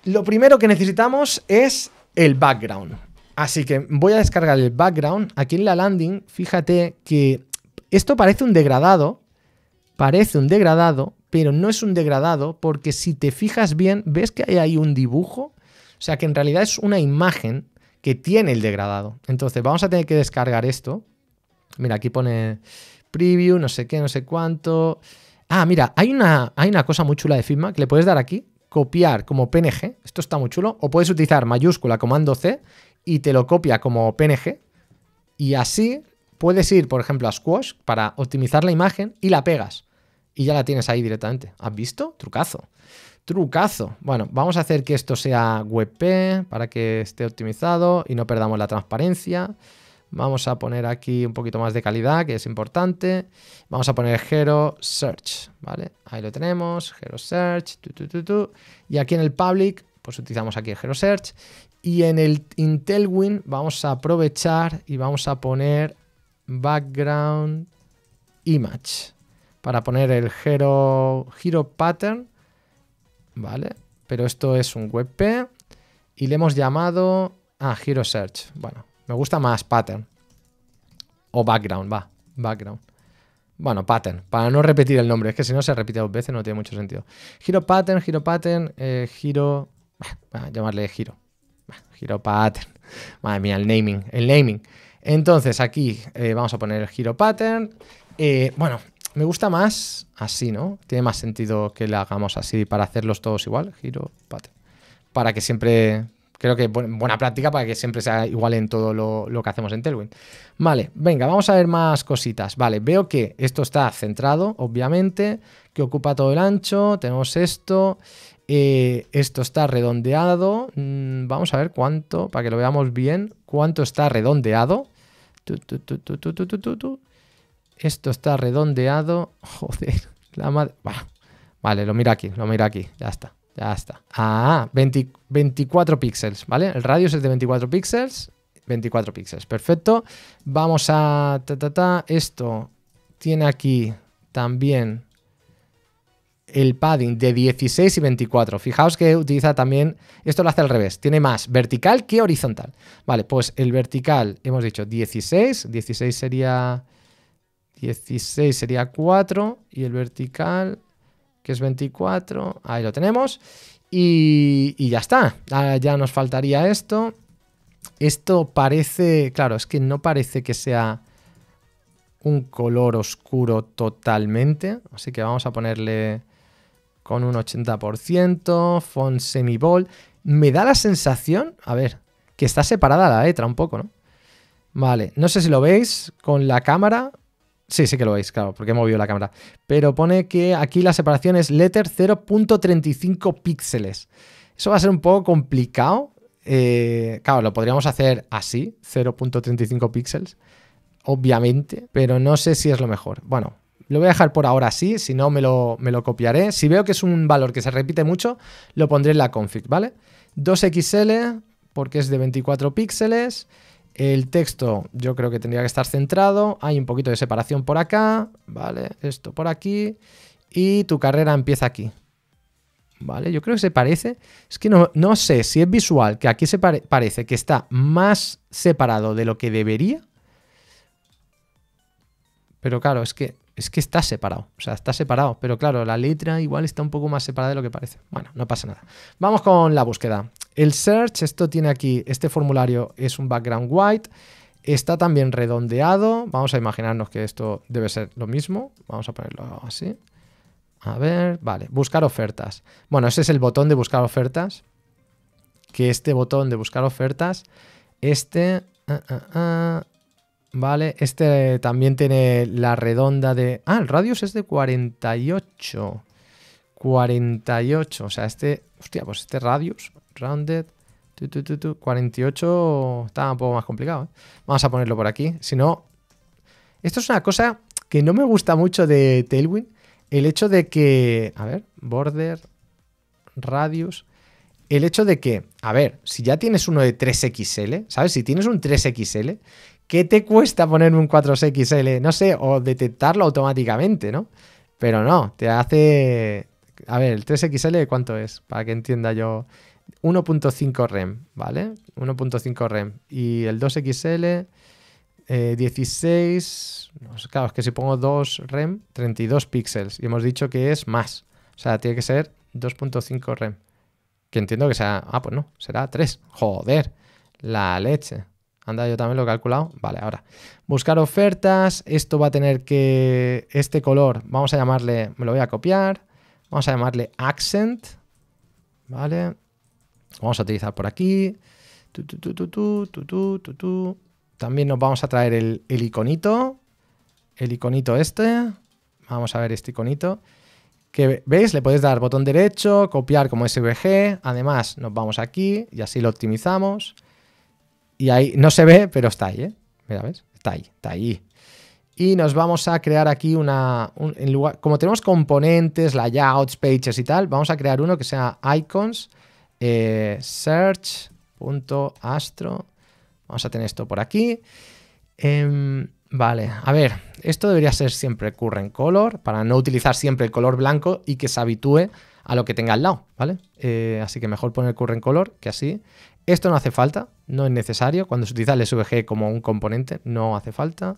Lo primero que necesitamos es el background. Así que voy a descargar el background. Aquí en la landing, fíjate que esto parece un degradado. Parece un degradado, pero no es un degradado porque si te fijas bien, ves que hay ahí un dibujo o sea que en realidad es una imagen que tiene el degradado. Entonces vamos a tener que descargar esto. Mira, aquí pone preview, no sé qué, no sé cuánto. Ah, mira, hay una, hay una cosa muy chula de Figma que le puedes dar aquí, copiar como PNG, esto está muy chulo, o puedes utilizar mayúscula comando C y te lo copia como PNG. Y así puedes ir, por ejemplo, a Squash para optimizar la imagen y la pegas. Y ya la tienes ahí directamente. ¿Has visto? Trucazo. Trucazo. Bueno, vamos a hacer que esto sea WebP para que esté optimizado y no perdamos la transparencia. Vamos a poner aquí un poquito más de calidad, que es importante. Vamos a poner Hero Search, ¿vale? Ahí lo tenemos, Hero Search, Y aquí en el Public, pues utilizamos aquí el Hero Search. Y en el IntelWin vamos a aprovechar y vamos a poner Background Image para poner el Hero, Hero Pattern ¿vale? Pero esto es un webp y le hemos llamado... a ah, Hero Search. Bueno, me gusta más pattern. O background, va. Background. Bueno, pattern, para no repetir el nombre, es que si no se repite dos veces no tiene mucho sentido. Giro pattern, giro pattern, giro... Eh, a llamarle giro. giro pattern. Madre mía, el naming, el naming. Entonces aquí eh, vamos a poner giro pattern. Eh, bueno, me gusta más así, ¿no? Tiene más sentido que le hagamos así para hacerlos todos igual. Giro, pate. Para que siempre... Creo que buena práctica para que siempre sea igual en todo lo, que hacemos en Tailwind. Vale, venga, vamos a ver más cositas. Vale, veo que esto está centrado, obviamente, que ocupa todo el ancho. Tenemos esto. Eh, esto está redondeado. Mm, vamos a ver cuánto, para que lo veamos bien, cuánto está redondeado. Esto está redondeado. [LAUGHS] Joder, la madre. Vale, lo mira aquí, lo mira aquí. Ya está, ya está. Ah, 24 píxeles, ¿vale? El radio es de 24 píxeles. 24 píxeles, perfecto. Vamos a... Esto tiene aquí también el padding de 16 y 24. Fijaos que utiliza también, esto lo hace al revés, tiene más vertical que horizontal. Vale, pues el vertical, hemos dicho 16, 16 sería 16 sería 4 y el vertical, que es 24, ahí lo tenemos. Y, ya está, ya nos faltaría esto. Esto parece, claro, es que no parece que sea un color oscuro totalmente, así que vamos a ponerle con un 80%, font semibol. Me da la sensación, a ver, que está separada la letra un poco, ¿no? Vale, no sé si lo veis con la cámara, Sí, sí que lo veis, claro, porque he movido la cámara. Pero pone que aquí la separación es letter 0.35 píxeles. Eso va a ser un poco complicado. Eh, claro, lo podríamos hacer así, 0.35 píxeles, obviamente, pero no sé si es lo mejor. Bueno, lo voy a dejar por ahora así, si no me lo, me lo copiaré. Si veo que es un valor que se repite mucho, lo pondré en la config, ¿vale? 2xl, porque es de 24 píxeles. El texto yo creo que tendría que estar centrado. Hay un poquito de separación por acá, ¿vale? Esto por aquí. Y tu carrera empieza aquí. ¿Vale? Yo creo que se parece. Es que no, no sé si es visual, que aquí se parece que está más separado de lo que debería. Pero claro, es que es que está separado. O sea, está separado. Pero claro, la letra igual está un poco más separada de lo que parece. Bueno, no pasa nada. Vamos con la búsqueda. El search, esto tiene aquí, este formulario es un background white. Está también redondeado. Vamos a imaginarnos que esto debe ser lo mismo. Vamos a ponerlo así. A ver, vale, buscar ofertas. Bueno, ese es el botón de buscar ofertas. Que este botón de buscar ofertas, este... Ah, ah, ah, ¿vale? Este también tiene la redonda de... Ah, el radius es de 48. 48, o sea, este... Hostia, pues este radius, rounded, 48 está un poco más complicado. ¿eh? Vamos a ponerlo por aquí. Si no, esto es una cosa que no me gusta mucho de Tailwind. El hecho de que, a ver, border, radius. El hecho de que, a ver, si ya tienes uno de 3XL, ¿sabes? Si tienes un 3XL ¿Qué te cuesta poner un 4XL? No sé, o detectarlo automáticamente, ¿no? Pero no, te hace... A ver, el 3XL, ¿cuánto es? Para que entienda yo. 1.5 REM, ¿vale? 1.5 REM. Y el 2XL, 16... Eh, claro, es que si pongo 2 REM, 32 píxeles. Y hemos dicho que es más. O sea, tiene que ser 2.5 REM. Que entiendo que sea... Ah, pues no, será 3. Joder, la leche. Anda, yo también lo he calculado. Vale, ahora. Buscar ofertas. Esto va a tener que... Este color, vamos a llamarle... Me lo voy a copiar. Vamos a llamarle accent. Vale. Vamos a utilizar por aquí. También nos vamos a traer el, el iconito. El iconito este. Vamos a ver este iconito que veis, le podéis dar botón derecho, copiar como SVG, además nos vamos aquí y así lo optimizamos. Y ahí no se ve, pero está ahí, ¿eh? Mira, ¿ves? Está ahí, está ahí. Y nos vamos a crear aquí una... lugar, como tenemos componentes, layouts, pages y tal, vamos a crear uno que sea icons, eh, search.astro. Vamos a tener esto por aquí. Em, vale, a ver, esto debería ser siempre current color, para no utilizar siempre el color blanco y que se habitúe a lo que tenga al lado, ¿vale? Eh, así que mejor poner current color, que así esto no hace falta, no es necesario. Cuando se utiliza el SVG como un componente, no hace falta.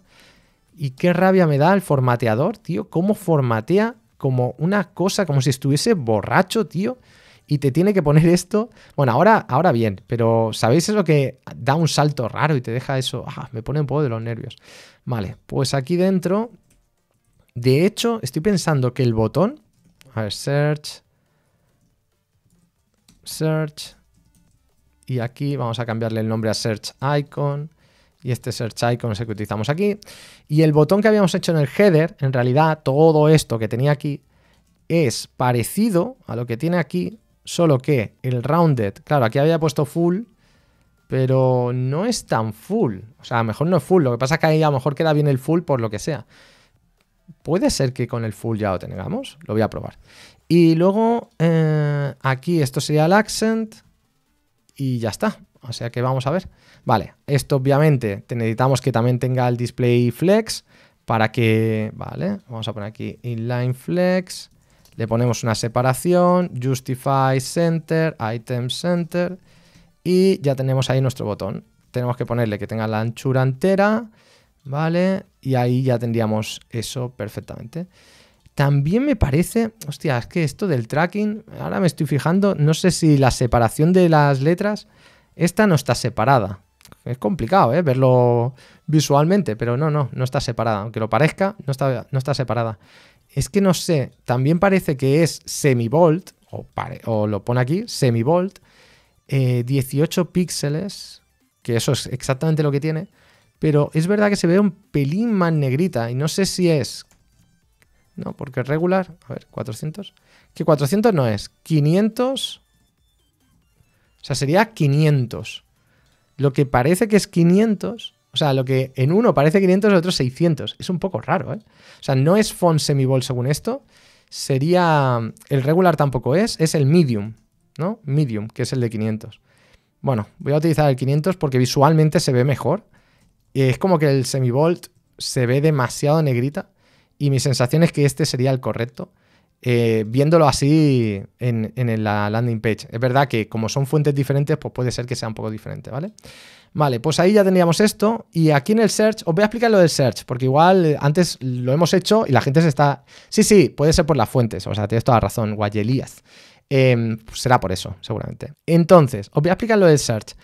Y qué rabia me da el formateador, tío. Cómo formatea como una cosa, como si estuviese borracho, tío. Y te tiene que poner esto. Bueno, ahora, ahora bien, pero ¿sabéis eso que da un salto raro y te deja eso? Ah, me pone un poco de los nervios. Vale, pues aquí dentro. De hecho, estoy pensando que el botón. A ver, search. Search y aquí vamos a cambiarle el nombre a Search Icon y este Search Icon es el que utilizamos aquí. Y el botón que habíamos hecho en el header, en realidad todo esto que tenía aquí es parecido a lo que tiene aquí, solo que el rounded, claro, aquí había puesto full, pero no es tan full. O sea, a lo mejor no es full, lo que pasa es que ahí a lo mejor queda bien el full por lo que sea. Puede ser que con el full ya lo tengamos, lo voy a probar. Y luego eh, aquí esto sería el accent, y ya está. O sea que vamos a ver. Vale, esto obviamente necesitamos que también tenga el display flex para que, vale, vamos a poner aquí inline flex, le ponemos una separación, justify center, item center y ya tenemos ahí nuestro botón. Tenemos que ponerle que tenga la anchura entera, ¿vale? Y ahí ya tendríamos eso perfectamente. También me parece, hostia, es que esto del tracking, ahora me estoy fijando, no sé si la separación de las letras, esta no está separada. Es complicado, ¿eh? Verlo visualmente, pero no, no, no está separada. Aunque lo parezca, no está, no está separada. Es que no sé, también parece que es semivolt. o, lo pone aquí, Semivolt. 18 eh, píxeles, que eso es exactamente lo que tiene, pero es verdad que se ve un pelín más negrita y no sé si es no, porque regular, a ver, 400. Que 400 no es, 500. O sea, sería 500. Lo que parece que es 500, o sea, lo que en uno parece 500, en otro 600. Es un poco raro, ¿eh? O sea, no es font semibold según esto. Sería, el regular tampoco es, es el medium, ¿no? Medium, que es el de 500. Bueno, voy a utilizar el 500 porque visualmente se ve mejor. Es como que el semivolt se ve demasiado negrita y mi sensación es que este sería el correcto. Eh, viéndolo así en, la landing page. Es verdad que como son fuentes diferentes, pues puede ser que sea un poco diferente, ¿vale? Vale, pues ahí ya tendríamos esto. Y aquí en el search, os voy a explicar lo del search, porque igual eh, antes lo hemos hecho y la gente se está... Sí, sí, puede ser por las fuentes, o sea, tienes toda razón, Guayelías. Em, pues será por eso, seguramente. Entonces, os voy a explicar lo del search.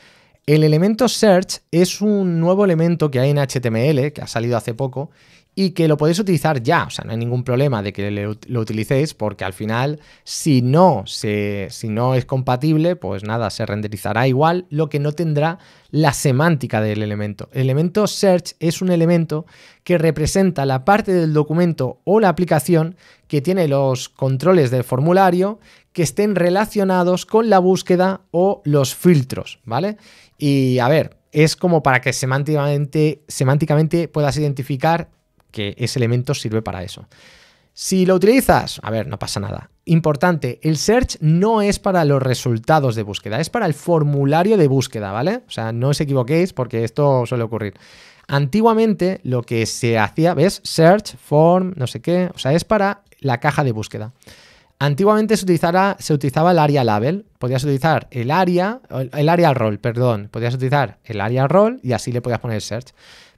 El elemento search es un nuevo elemento que hay en HTML, que ha salido hace poco, y que lo podéis utilizar ya. O sea, no hay ningún problema de que lo, utilicéis porque al final, si no, se, si no es compatible, pues nada, se renderizará igual, lo que no tendrá la semántica del elemento. El elemento search es un elemento que representa la parte del documento o la aplicación que tiene los controles del formulario que estén relacionados con la búsqueda o los filtros, ¿vale? Y a ver, es como para que semánticamente, semánticamente puedas identificar que ese elemento sirve para eso. Si lo utilizas, a ver, no pasa nada. Importante, el search no es para los resultados de búsqueda, es para el formulario de búsqueda, ¿vale? O sea, no os equivoquéis porque esto suele ocurrir. Antiguamente lo que se hacía, ¿ves? Search, form, no sé qué, o sea, es para la caja de búsqueda. Antiguamente se, se utilizaba el área label, podías utilizar el área, el área role, perdón, podías utilizar el área role y así le podías poner search.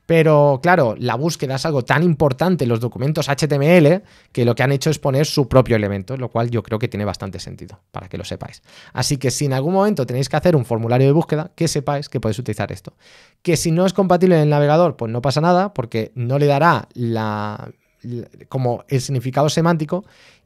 Pero claro, la búsqueda es algo tan importante en los documentos HTML que lo que han hecho es poner su propio elemento, lo cual yo creo que tiene bastante sentido, para que lo sepáis. Así que si en algún momento tenéis que hacer un formulario de búsqueda, que sepáis que podéis utilizar esto. Que si no es compatible en el navegador, pues no pasa nada, porque no le dará la, como el significado semántico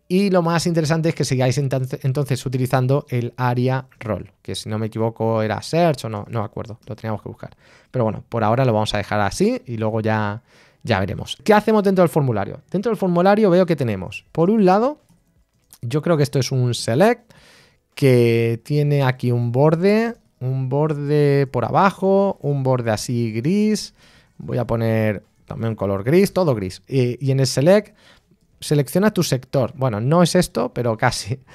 y lo más interesante es que sigáis entonces utilizando el área role, que si no me equivoco era search o no, no acuerdo, lo teníamos que buscar. Pero bueno, por ahora lo vamos a dejar así y luego ya, ya veremos. ¿Qué hacemos dentro del formulario? Dentro del formulario veo que tenemos, por un lado, yo creo que esto es un select que tiene aquí un borde, un borde por abajo, un borde así gris. Voy a poner también color gris, todo gris. y, y en el select selecciona tu sector. Bueno, no es esto, pero casi. [LAUGHS]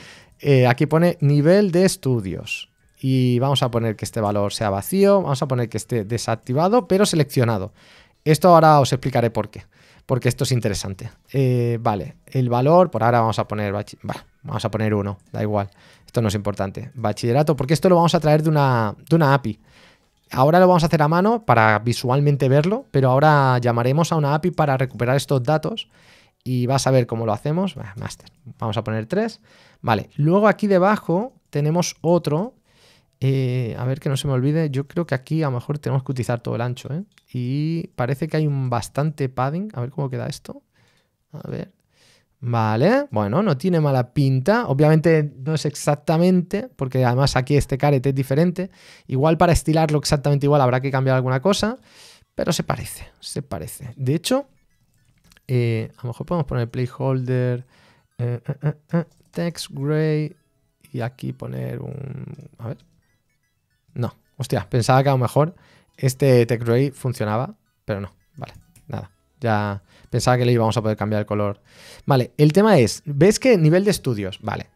Eh, aquí pone nivel de estudios. Y vamos a poner que este valor sea vacío, vamos a poner que esté desactivado, pero seleccionado. Esto ahora os explicaré por qué, porque esto es interesante. Eh, vale, el valor, por ahora vamos a poner, vamos a poner uno, da igual, esto no es importante. Bachillerato, porque esto lo vamos a traer de una, de una API. Ahora lo vamos a hacer a mano para visualmente verlo, pero ahora llamaremos a una API para recuperar estos datos y vas a ver cómo lo hacemos. Vamos a poner tres. Vale, luego aquí debajo tenemos otro. Eh, a ver que no se me olvide. Yo creo que aquí a lo mejor tenemos que utilizar todo el ancho. ¿eh? Y parece que hay un bastante padding. A ver cómo queda esto. A ver. Vale, bueno, no tiene mala pinta. Obviamente no es exactamente, porque además aquí este caret es diferente. Igual para estilarlo exactamente igual habrá que cambiar alguna cosa, pero se parece, se parece. De hecho, eh, a lo mejor podemos poner Playholder, eh, eh, text gray y aquí poner un... A ver. No, hostia, pensaba que a lo mejor este text gray funcionaba, pero no, vale, nada. Ya pensaba que le íbamos a poder cambiar el color. Vale, el tema es, ¿ves que nivel de estudios? Vale.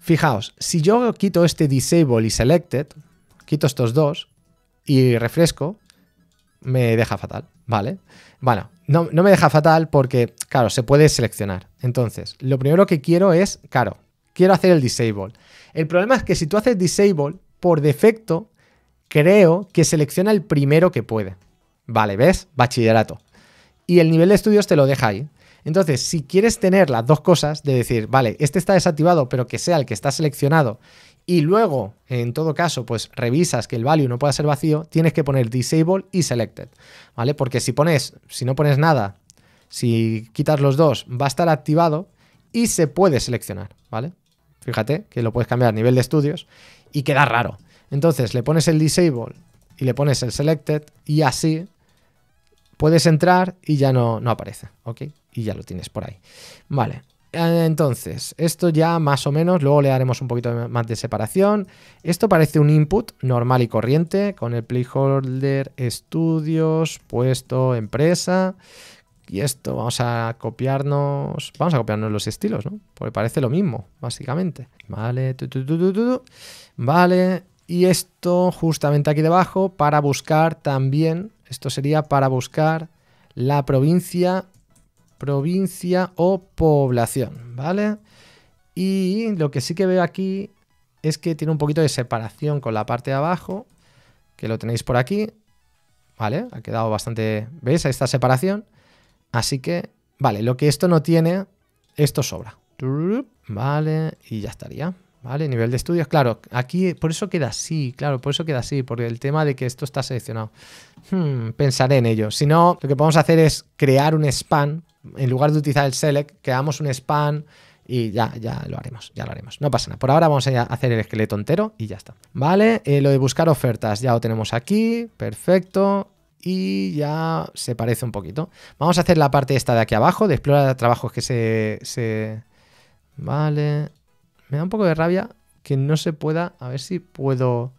Fijaos, si yo quito este disable y selected, quito estos dos y refresco, me deja fatal, ¿vale? Bueno, no, me deja fatal porque, claro, se puede seleccionar. Entonces, lo primero que quiero es, claro, quiero hacer el disable. El problema es que si tú haces disable, por defecto, creo que selecciona el primero que puede. Vale, ¿ves? Bachillerato. Y el nivel de estudios te lo deja ahí. Entonces, si quieres tener las dos cosas, de decir, vale, este está desactivado, pero que sea el que está seleccionado y luego, en todo caso, pues revisas que el value no pueda ser vacío, tienes que poner disable y selected, ¿vale? Porque si pones, si no pones nada, si quitas los dos, va a estar activado y se puede seleccionar, ¿vale? Fíjate que lo puedes cambiar a nivel de estudios y queda raro. Entonces le pones el disable y le pones el selected y así puedes entrar y ya no, no aparece, ¿ok? Y ya lo tienes por ahí. Vale, eh, entonces, esto ya más o menos, luego le haremos un poquito más de separación. Esto parece un input normal y corriente con el playholder estudios, puesto, empresa. Y esto vamos a copiarnos, vamos a copiarnos los estilos, ¿no? Porque parece lo mismo, básicamente. Vale, vale. Y esto justamente aquí debajo para buscar también, esto sería para buscar la provincia provincia o población, ¿vale? Y lo que sí que veo aquí es que tiene un poquito de separación con la parte de abajo, que lo tenéis por aquí, ¿vale? Ha quedado bastante, ¿veis? Esta separación. Así que, vale, lo que esto no tiene, esto sobra. Vale, y ya estaría. ¿Vale? Nivel de estudios, claro, aquí por eso queda así, claro, por eso queda así, porque el tema de que esto está seleccionado. Hmm, pensaré en ello. Si no, lo que podemos hacer es crear un span en lugar de utilizar el select, creamos un span y ya, ya lo haremos, ya lo haremos. No pasa nada. Por ahora vamos a hacer el esqueleto entero y ya está. Vale, eh, lo de buscar ofertas ya lo tenemos aquí, perfecto. Y ya se parece un poquito. Vamos a hacer la parte esta de aquí abajo, de explorar trabajos que se... Vale. Me da un poco de rabia que no se pueda... A ver si puedo...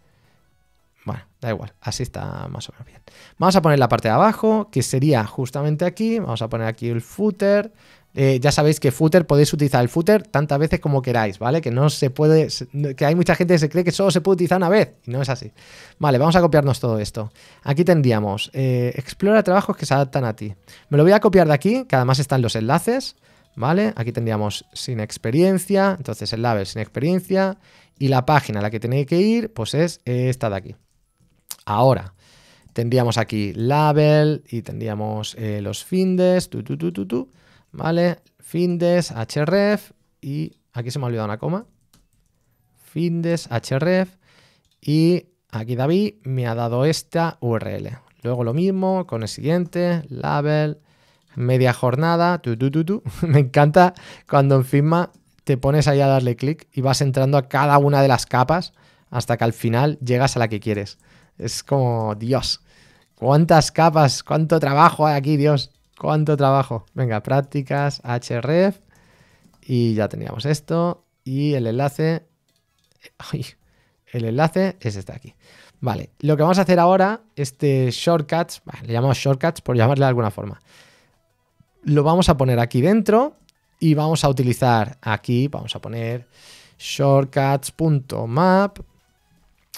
Bueno, da igual, así está más o menos bien. Vamos a poner la parte de abajo, que sería justamente aquí. Vamos a poner aquí el footer. Eh, ya sabéis que footer podéis utilizar el footer tantas veces como queráis, ¿vale? Que no se puede, que hay mucha gente que se cree que solo se puede utilizar una vez y no es así. Vale, vamos a copiarnos todo esto. Aquí tendríamos eh, explora trabajos que se adaptan a ti. Me lo voy a copiar de aquí, que además están los enlaces, ¿vale? Aquí tendríamos sin experiencia, entonces el label sin experiencia y la página a la que tenéis que ir, pues es esta de aquí ahora. Tendríamos aquí label y tendríamos eh, los findes, tu, tu, tu, tu, ¿vale? Findes, href y aquí se me ha olvidado una coma. Findes, href y aquí David me ha dado esta URL. Luego lo mismo con el siguiente, label, media jornada, tu, tu, tu, tu. [LAUGHS] Me encanta cuando en firma te pones ahí a darle clic y vas entrando a cada una de las capas hasta que al final llegas a la que quieres. Es como, Dios, cuántas capas, cuánto trabajo hay aquí, Dios, cuánto trabajo. Venga, prácticas, href, y ya teníamos esto, y el enlace, [LAUGHS] el enlace es este de aquí. Vale, lo que vamos a hacer ahora, este shortcuts, le llamamos shortcuts por llamarle de alguna forma, lo vamos a poner aquí dentro y vamos a utilizar aquí, vamos a poner shortcuts.map.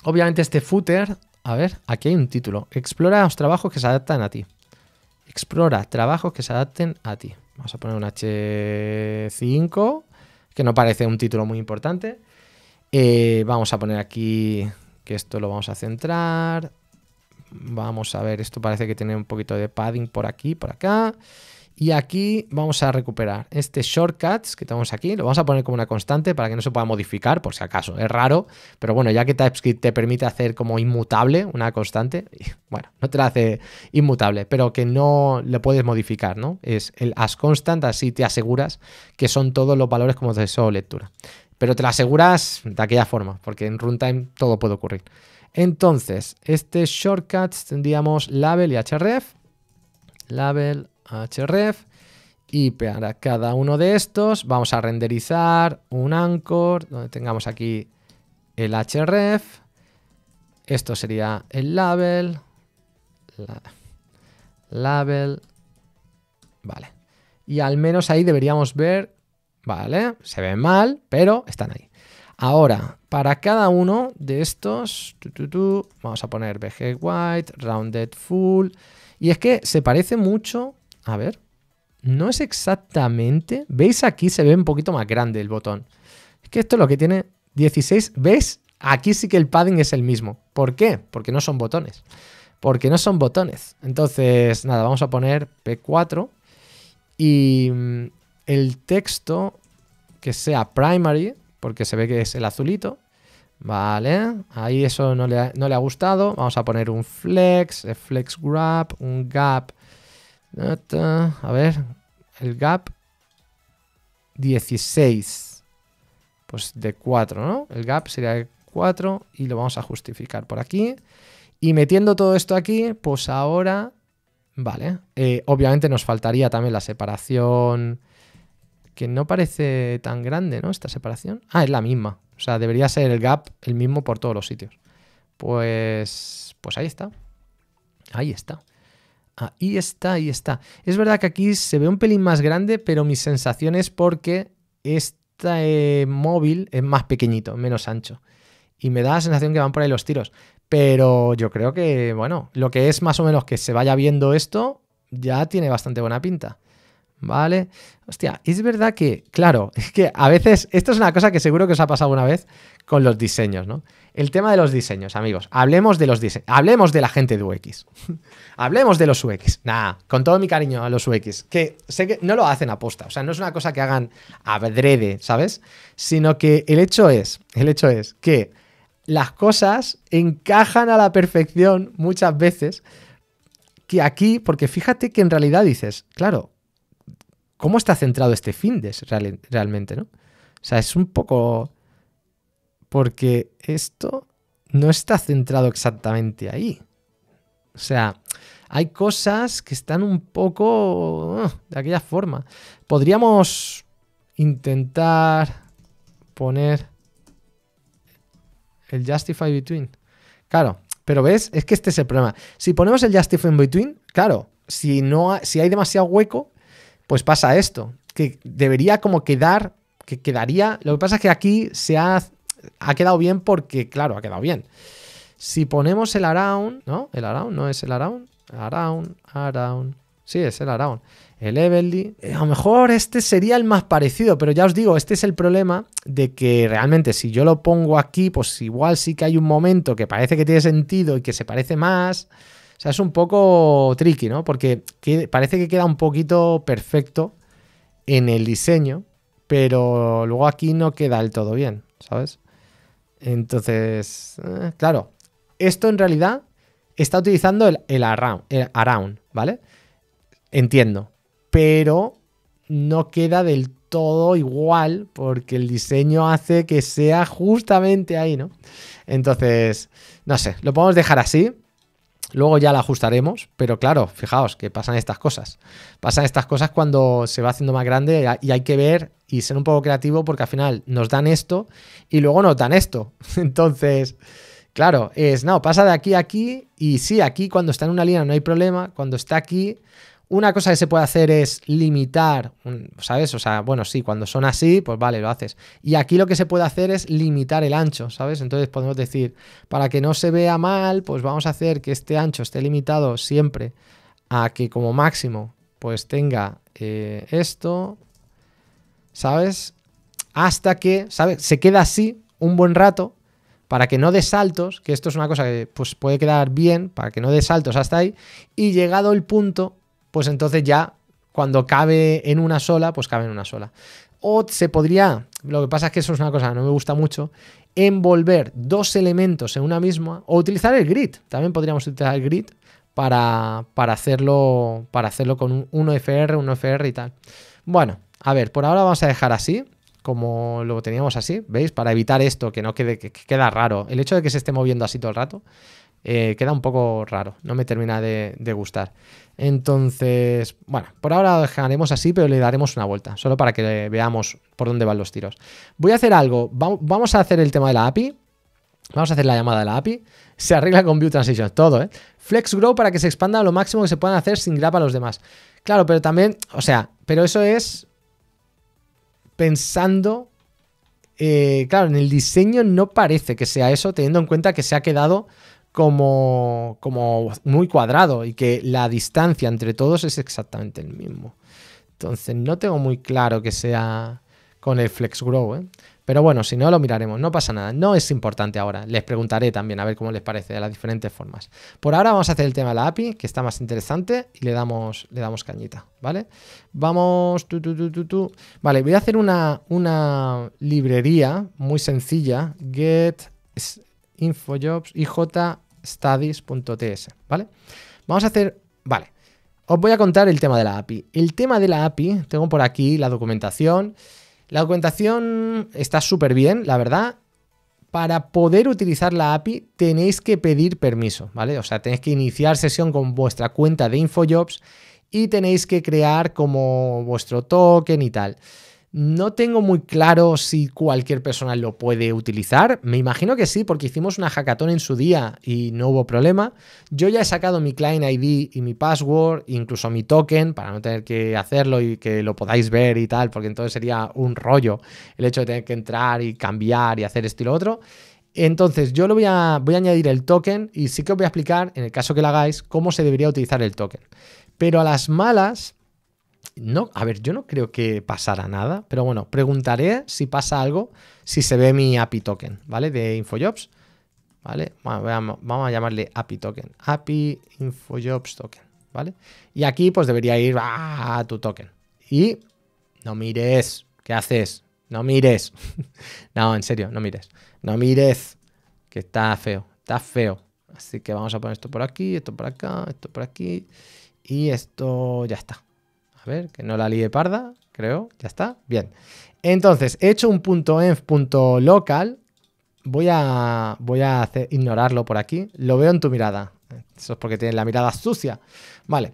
Obviamente este footer a ver, aquí hay un título. Explora los trabajos que se adaptan a ti. Explora trabajos que se adapten a ti. Vamos a poner un H5, que no parece un título muy importante. Eh, vamos a poner aquí que esto lo vamos a centrar. Vamos a ver, esto parece que tiene un poquito de padding por aquí, por acá. Y aquí vamos a recuperar este shortcuts que tenemos aquí, lo vamos a poner como una constante para que no se pueda modificar por si acaso. Es raro, pero bueno, ya que TypeScript te permite hacer como inmutable una constante, bueno, no te la hace inmutable, pero que no le puedes modificar, ¿no? Es el as constant, así te aseguras que son todos los valores como de solo lectura. Pero te la aseguras de aquella forma, porque en runtime todo puede ocurrir. Entonces, este shortcuts tendríamos label y href. Label href y para cada uno de estos vamos a renderizar un anchor donde tengamos aquí el href. Esto sería el label. label. Vale. Y al menos ahí deberíamos ver, vale, se ve mal, pero están ahí. Ahora, para cada uno de estos, vamos a poner BG White, Rounded Full. Y es que se parece mucho a ver. No es exactamente. ¿Veis aquí? Se ve un poquito más grande el botón. Es que esto es lo que tiene 16. ¿Ves? Aquí sí que el padding es el mismo. ¿Por qué? Porque no son botones. Porque no son botones. Entonces, nada, vamos a poner P4. Y mm, el texto que sea primary, porque se ve que es el azulito. Vale, ahí eso no le, ha, no le ha gustado. Vamos a poner un flex, flex grab, un gap a ver, el gap 16. Pues de 4, ¿no? El gap sería de 4 y lo vamos a justificar por aquí. Y metiendo todo esto aquí, pues ahora, vale, eh, obviamente nos faltaría también la separación, que no parece tan grande, ¿no? Esta separación. Ah, es la misma. O sea, debería ser el gap el mismo por todos los sitios. Pues, pues ahí está. Ahí está. Ah, ahí está, ahí está. Es verdad que aquí se ve un pelín más grande, pero mi sensación es porque este eh, móvil es más pequeñito, menos ancho. Y me da la sensación que van por ahí los tiros. Pero yo creo que, bueno, lo que es más o menos que se vaya viendo esto, ya tiene bastante buena pinta. ¿Vale? Hostia, es verdad que, claro, [LAUGHS] es que a veces, esto es una cosa que seguro que os ha pasado una vez, con los diseños, ¿no? El tema de los diseños, amigos. Hablemos de los diseños. Hablemos de la gente de UX. [LAUGHS] hablemos de los UX. Nada, con todo mi cariño a los UX. Que sé que no lo hacen a posta. O sea, no es una cosa que hagan adrede, ¿sabes? Sino que el hecho es, el hecho es que las cosas encajan a la perfección muchas veces. Que aquí, porque fíjate que en realidad dices, claro, ¿cómo está centrado este Findes de realmente, no? O sea, es un poco porque esto no está centrado exactamente ahí. O sea, hay cosas que están un poco ah, de aquella forma. Podríamos intentar poner el justify between. Claro, pero ves, es que este es el problema. Si ponemos el justify between, claro, si no si hay demasiado hueco, pues pasa esto, que debería como quedar que quedaría, lo que pasa es que aquí se ha ha quedado bien porque, claro, ha quedado bien. Si ponemos el around, ¿no? El around no es el around. Around, around. Sí, es el around. El Everly. Eh, a lo mejor este sería el más parecido, pero ya os digo, este es el problema de que realmente si yo lo pongo aquí, pues igual sí que hay un momento que parece que tiene sentido y que se parece más. O sea, es un poco tricky, ¿no? Porque parece que queda un poquito perfecto en el diseño, pero luego aquí no queda del todo bien, ¿sabes? Entonces, eh, claro, esto en realidad está utilizando el around, ¿vale? Entiendo, pero no queda del todo igual porque el diseño hace que sea justamente ahí, ¿no? Entonces, no sé, lo podemos dejar así. Luego ya la ajustaremos, pero claro, fijaos que pasan estas cosas. Pasan estas cosas cuando se va haciendo más grande y hay que ver y ser un poco creativo porque al final nos dan esto y luego nos dan esto. [LAUGHS] Entonces, claro, es, no, pasa de aquí a aquí y sí, aquí cuando está en una línea no hay problema, cuando está aquí una cosa que se puede hacer es limitar, ¿sabes? O sea, bueno, sí, cuando son así, pues vale, lo haces. Y aquí lo que se puede hacer es limitar el ancho, ¿sabes? Entonces podemos decir, para que no se vea mal, pues vamos a hacer que este ancho esté limitado siempre a que como máximo, pues tenga eh, esto, ¿sabes? Hasta que, ¿sabes? Se queda así un buen rato para que no dé saltos, que esto es una cosa que pues, puede quedar bien, para que no dé saltos hasta ahí, y llegado el punto pues entonces ya cuando cabe en una sola, pues cabe en una sola. O se podría, lo que pasa es que eso es una cosa que no me gusta mucho, envolver dos elementos en una misma o utilizar el grid. También podríamos utilizar el grid para, hacerlo, para hacerlo con un 1FR, 1FR y tal. Bueno, a ver, por ahora vamos a dejar así como lo teníamos así, ¿veis? Para evitar esto, que no quede, que queda raro. El hecho de que se esté moviendo así todo el rato, eh, queda un poco raro, no me termina de, gustar. Entonces, bueno, por ahora lo dejaremos así, pero le daremos una vuelta, solo para que veamos por dónde van los tiros. Voy a hacer algo, vamos a hacer el tema de la API, vamos a hacer la llamada de la API, se arregla con View Transition, todo, ¿eh? Flex Grow para que se expanda lo máximo que se puedan hacer sin grabar a los demás. Claro, pero también, o sea, pero eso es pensando eh, claro, en el diseño no parece que sea eso, teniendo en cuenta que se ha quedado como, muy cuadrado y que la distancia entre todos es exactamente el mismo. Entonces no tengo muy claro que sea con el Flex Grow, ¿eh? Pero bueno, si no lo miraremos, no pasa nada, no es importante ahora. Les preguntaré también a ver cómo les parece de las diferentes formas. Por ahora vamos a hacer el tema de la API, que está más interesante, y le damos, le damos cañita, ¿vale? Vamos, Vale, voy a hacer una, una librería muy sencilla, get infojobs, ¿vale? Vamos a hacer, vale, os voy a contar el tema de la API. El tema de la API, tengo por aquí la documentación. La documentación está súper bien, la verdad. Para poder utilizar la API tenéis que pedir permiso, ¿vale? O sea, tenéis que iniciar sesión con vuestra cuenta de InfoJobs y tenéis que crear como vuestro token y tal. No tengo muy claro si cualquier persona lo puede utilizar. Me imagino que sí, porque hicimos una hackathon en su día y no hubo problema. Yo ya he sacado mi client ID y mi password, incluso mi token, para no tener que hacerlo y que lo podáis ver y tal, porque entonces sería un rollo el hecho de tener que entrar y cambiar y hacer esto y lo otro. Entonces, yo lo voy a, voy a añadir el token y sí que os voy a explicar, en el caso que lo hagáis, cómo se debería utilizar el token. Pero a las malas, no, a ver, yo no creo que pasará nada, pero bueno, preguntaré si pasa algo, si se ve mi API token, ¿vale? De InfoJobs, ¿vale? Vamos, a llamarle API token, API InfoJobs token, ¿vale? Y aquí pues debería ir a tu token. Y no mires, ¿qué haces? No mires. [LAUGHS] no, en serio, no mires. No mires, que está feo, está feo. Así que vamos a poner esto por aquí, esto por acá, esto por aquí y esto ya está. A ver, que no la líe parda, creo. Ya está. Bien. Entonces, he hecho un punto .env Voy a, voy a ignorarlo por aquí. Lo veo en tu mirada. Eso es porque tienes la mirada sucia. Vale.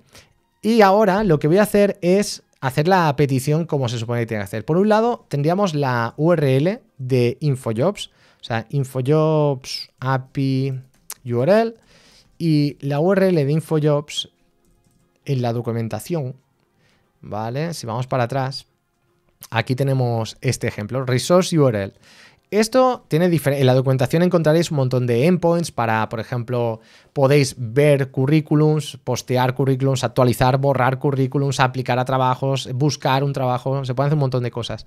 Y ahora lo que voy a hacer es hacer la petición como se supone que tiene que hacer. Por un lado, tendríamos la URL de InfoJobs. O sea, InfoJobs API URL. Y la URL de InfoJobs en la documentación ¿vale? Si vamos para atrás, aquí tenemos este ejemplo, resource URL. Esto tiene diferente. En la documentación encontraréis un montón de endpoints para, por ejemplo, podéis ver currículums, postear currículums, actualizar, borrar currículums, aplicar a trabajos, buscar un trabajo, se pueden hacer un montón de cosas.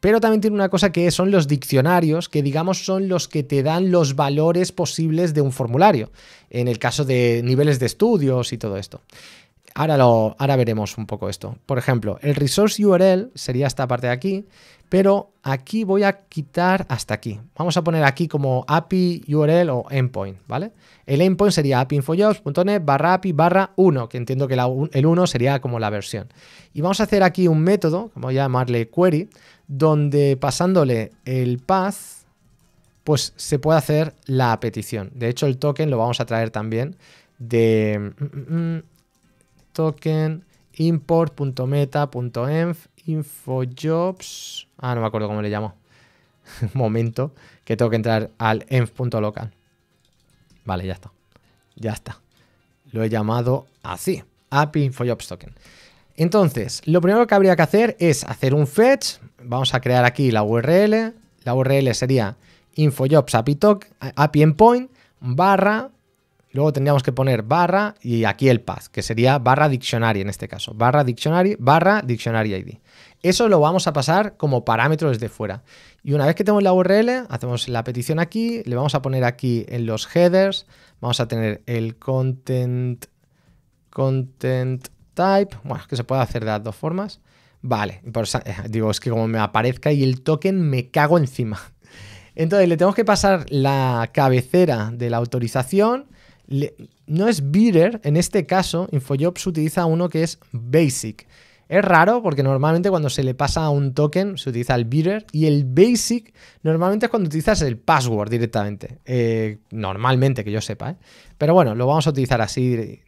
Pero también tiene una cosa que son los diccionarios, que digamos son los que te dan los valores posibles de un formulario, en el caso de niveles de estudios y todo esto. Ahora, lo, ahora veremos un poco esto. Por ejemplo, el resource URL sería esta parte de aquí, pero aquí voy a quitar hasta aquí. Vamos a poner aquí como API URL o endpoint, ¿vale? El endpoint sería apiinfojobs.net barra API barra 1, que entiendo que el 1 sería como la versión. Y vamos a hacer aquí un método, como voy a llamarle query, donde pasándole el path, pues se puede hacer la petición. De hecho, el token lo vamos a traer también de... Mm, mm, mm, token, import.meta.env, infojobs. Ah, no me acuerdo cómo le llamo. [LAUGHS] momento, que tengo que entrar al env.local. Vale, ya está. Ya está. Lo he llamado así: API infojobs token. Entonces, lo primero que habría que hacer es hacer un fetch. Vamos a crear aquí la URL. La URL sería infojobs API, API endpoint barra luego tendríamos que poner barra y aquí el path, que sería barra dictionary en este caso. Barra dictionary, barra dictionary ID. Eso lo vamos a pasar como parámetro desde fuera. Y una vez que tenemos la URL, hacemos la petición aquí, le vamos a poner aquí en los headers, vamos a tener el content, content type, bueno, que se puede hacer de las dos formas. Vale, [LAUGHS] digo, es que como me aparezca y el token me cago encima. [LAUGHS] Entonces le tenemos que pasar la cabecera de la autorización no es bitter, en este caso, InfoJobs utiliza uno que es basic. Es raro porque normalmente cuando se le pasa un token se utiliza el bitter y el basic normalmente es cuando utilizas el password directamente. Eh, normalmente, que yo sepa. ¿eh? Pero bueno, lo vamos a utilizar así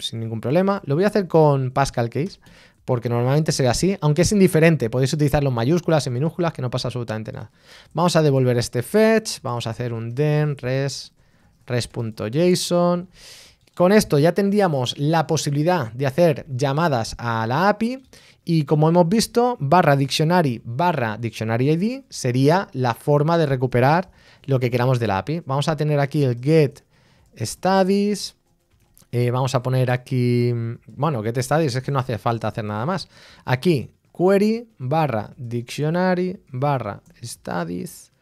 sin ningún problema. Lo voy a hacer con Pascal Case porque normalmente ve así, aunque es indiferente. Podéis utilizarlo en mayúsculas, y minúsculas, que no pasa absolutamente nada. Vamos a devolver este fetch, vamos a hacer un den, res, Res.json. Con esto ya tendríamos la posibilidad de hacer llamadas a la API y como hemos visto, barra dictionary barra dictionary ID sería la forma de recuperar lo que queramos de la API. Vamos a tener aquí el get studies, eh, vamos a poner aquí, mm, bueno, get studies es que no hace falta hacer nada más. Aquí query barra dictionary barra studies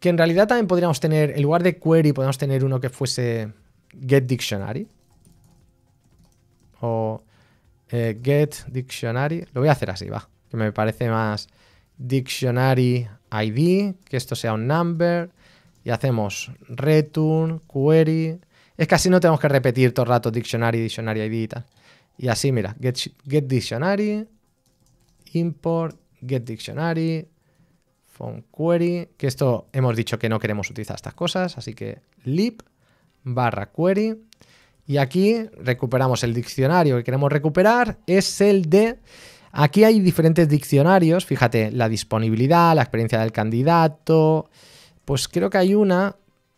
que en realidad también podríamos tener, en lugar de query, podríamos tener uno que fuese get dictionary. O eh, get dictionary. Lo voy a hacer así, va. Que me parece más dictionary ID, que esto sea un number. Y hacemos return, query. Es que así no tenemos que repetir todo el rato dictionary, dictionary ID y tal. Y así, mira, get, get dictionary, import, get dictionary, query, que esto hemos dicho que no queremos utilizar estas cosas, así que lib barra query. Y aquí recuperamos el diccionario que queremos recuperar, es el de... Aquí hay diferentes diccionarios, fíjate, la disponibilidad, la experiencia del candidato, pues creo que hay una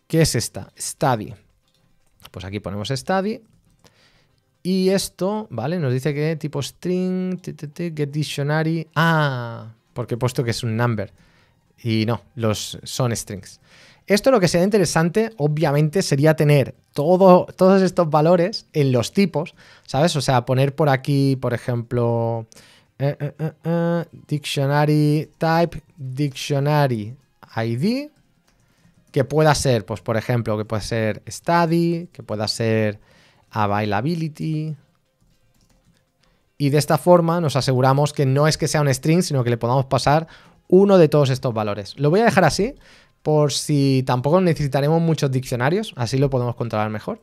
que es esta, study. Pues aquí ponemos study y esto, ¿vale? Nos dice que tipo string, get dictionary. Ah, porque he puesto que es un number. Y no, los son strings. Esto lo que sería interesante, obviamente, sería tener todos estos valores en los tipos, ¿sabes? O sea, poner por aquí, por ejemplo, eh, eh, eh, dictionary type, dictionary ID, que pueda ser, pues por ejemplo, que pueda ser study, que pueda ser availability. Y de esta forma nos aseguramos que no es que sea un string, sino que le podamos pasar uno de todos estos valores. Lo voy a dejar así por si tampoco necesitaremos muchos diccionarios, así lo podemos controlar mejor.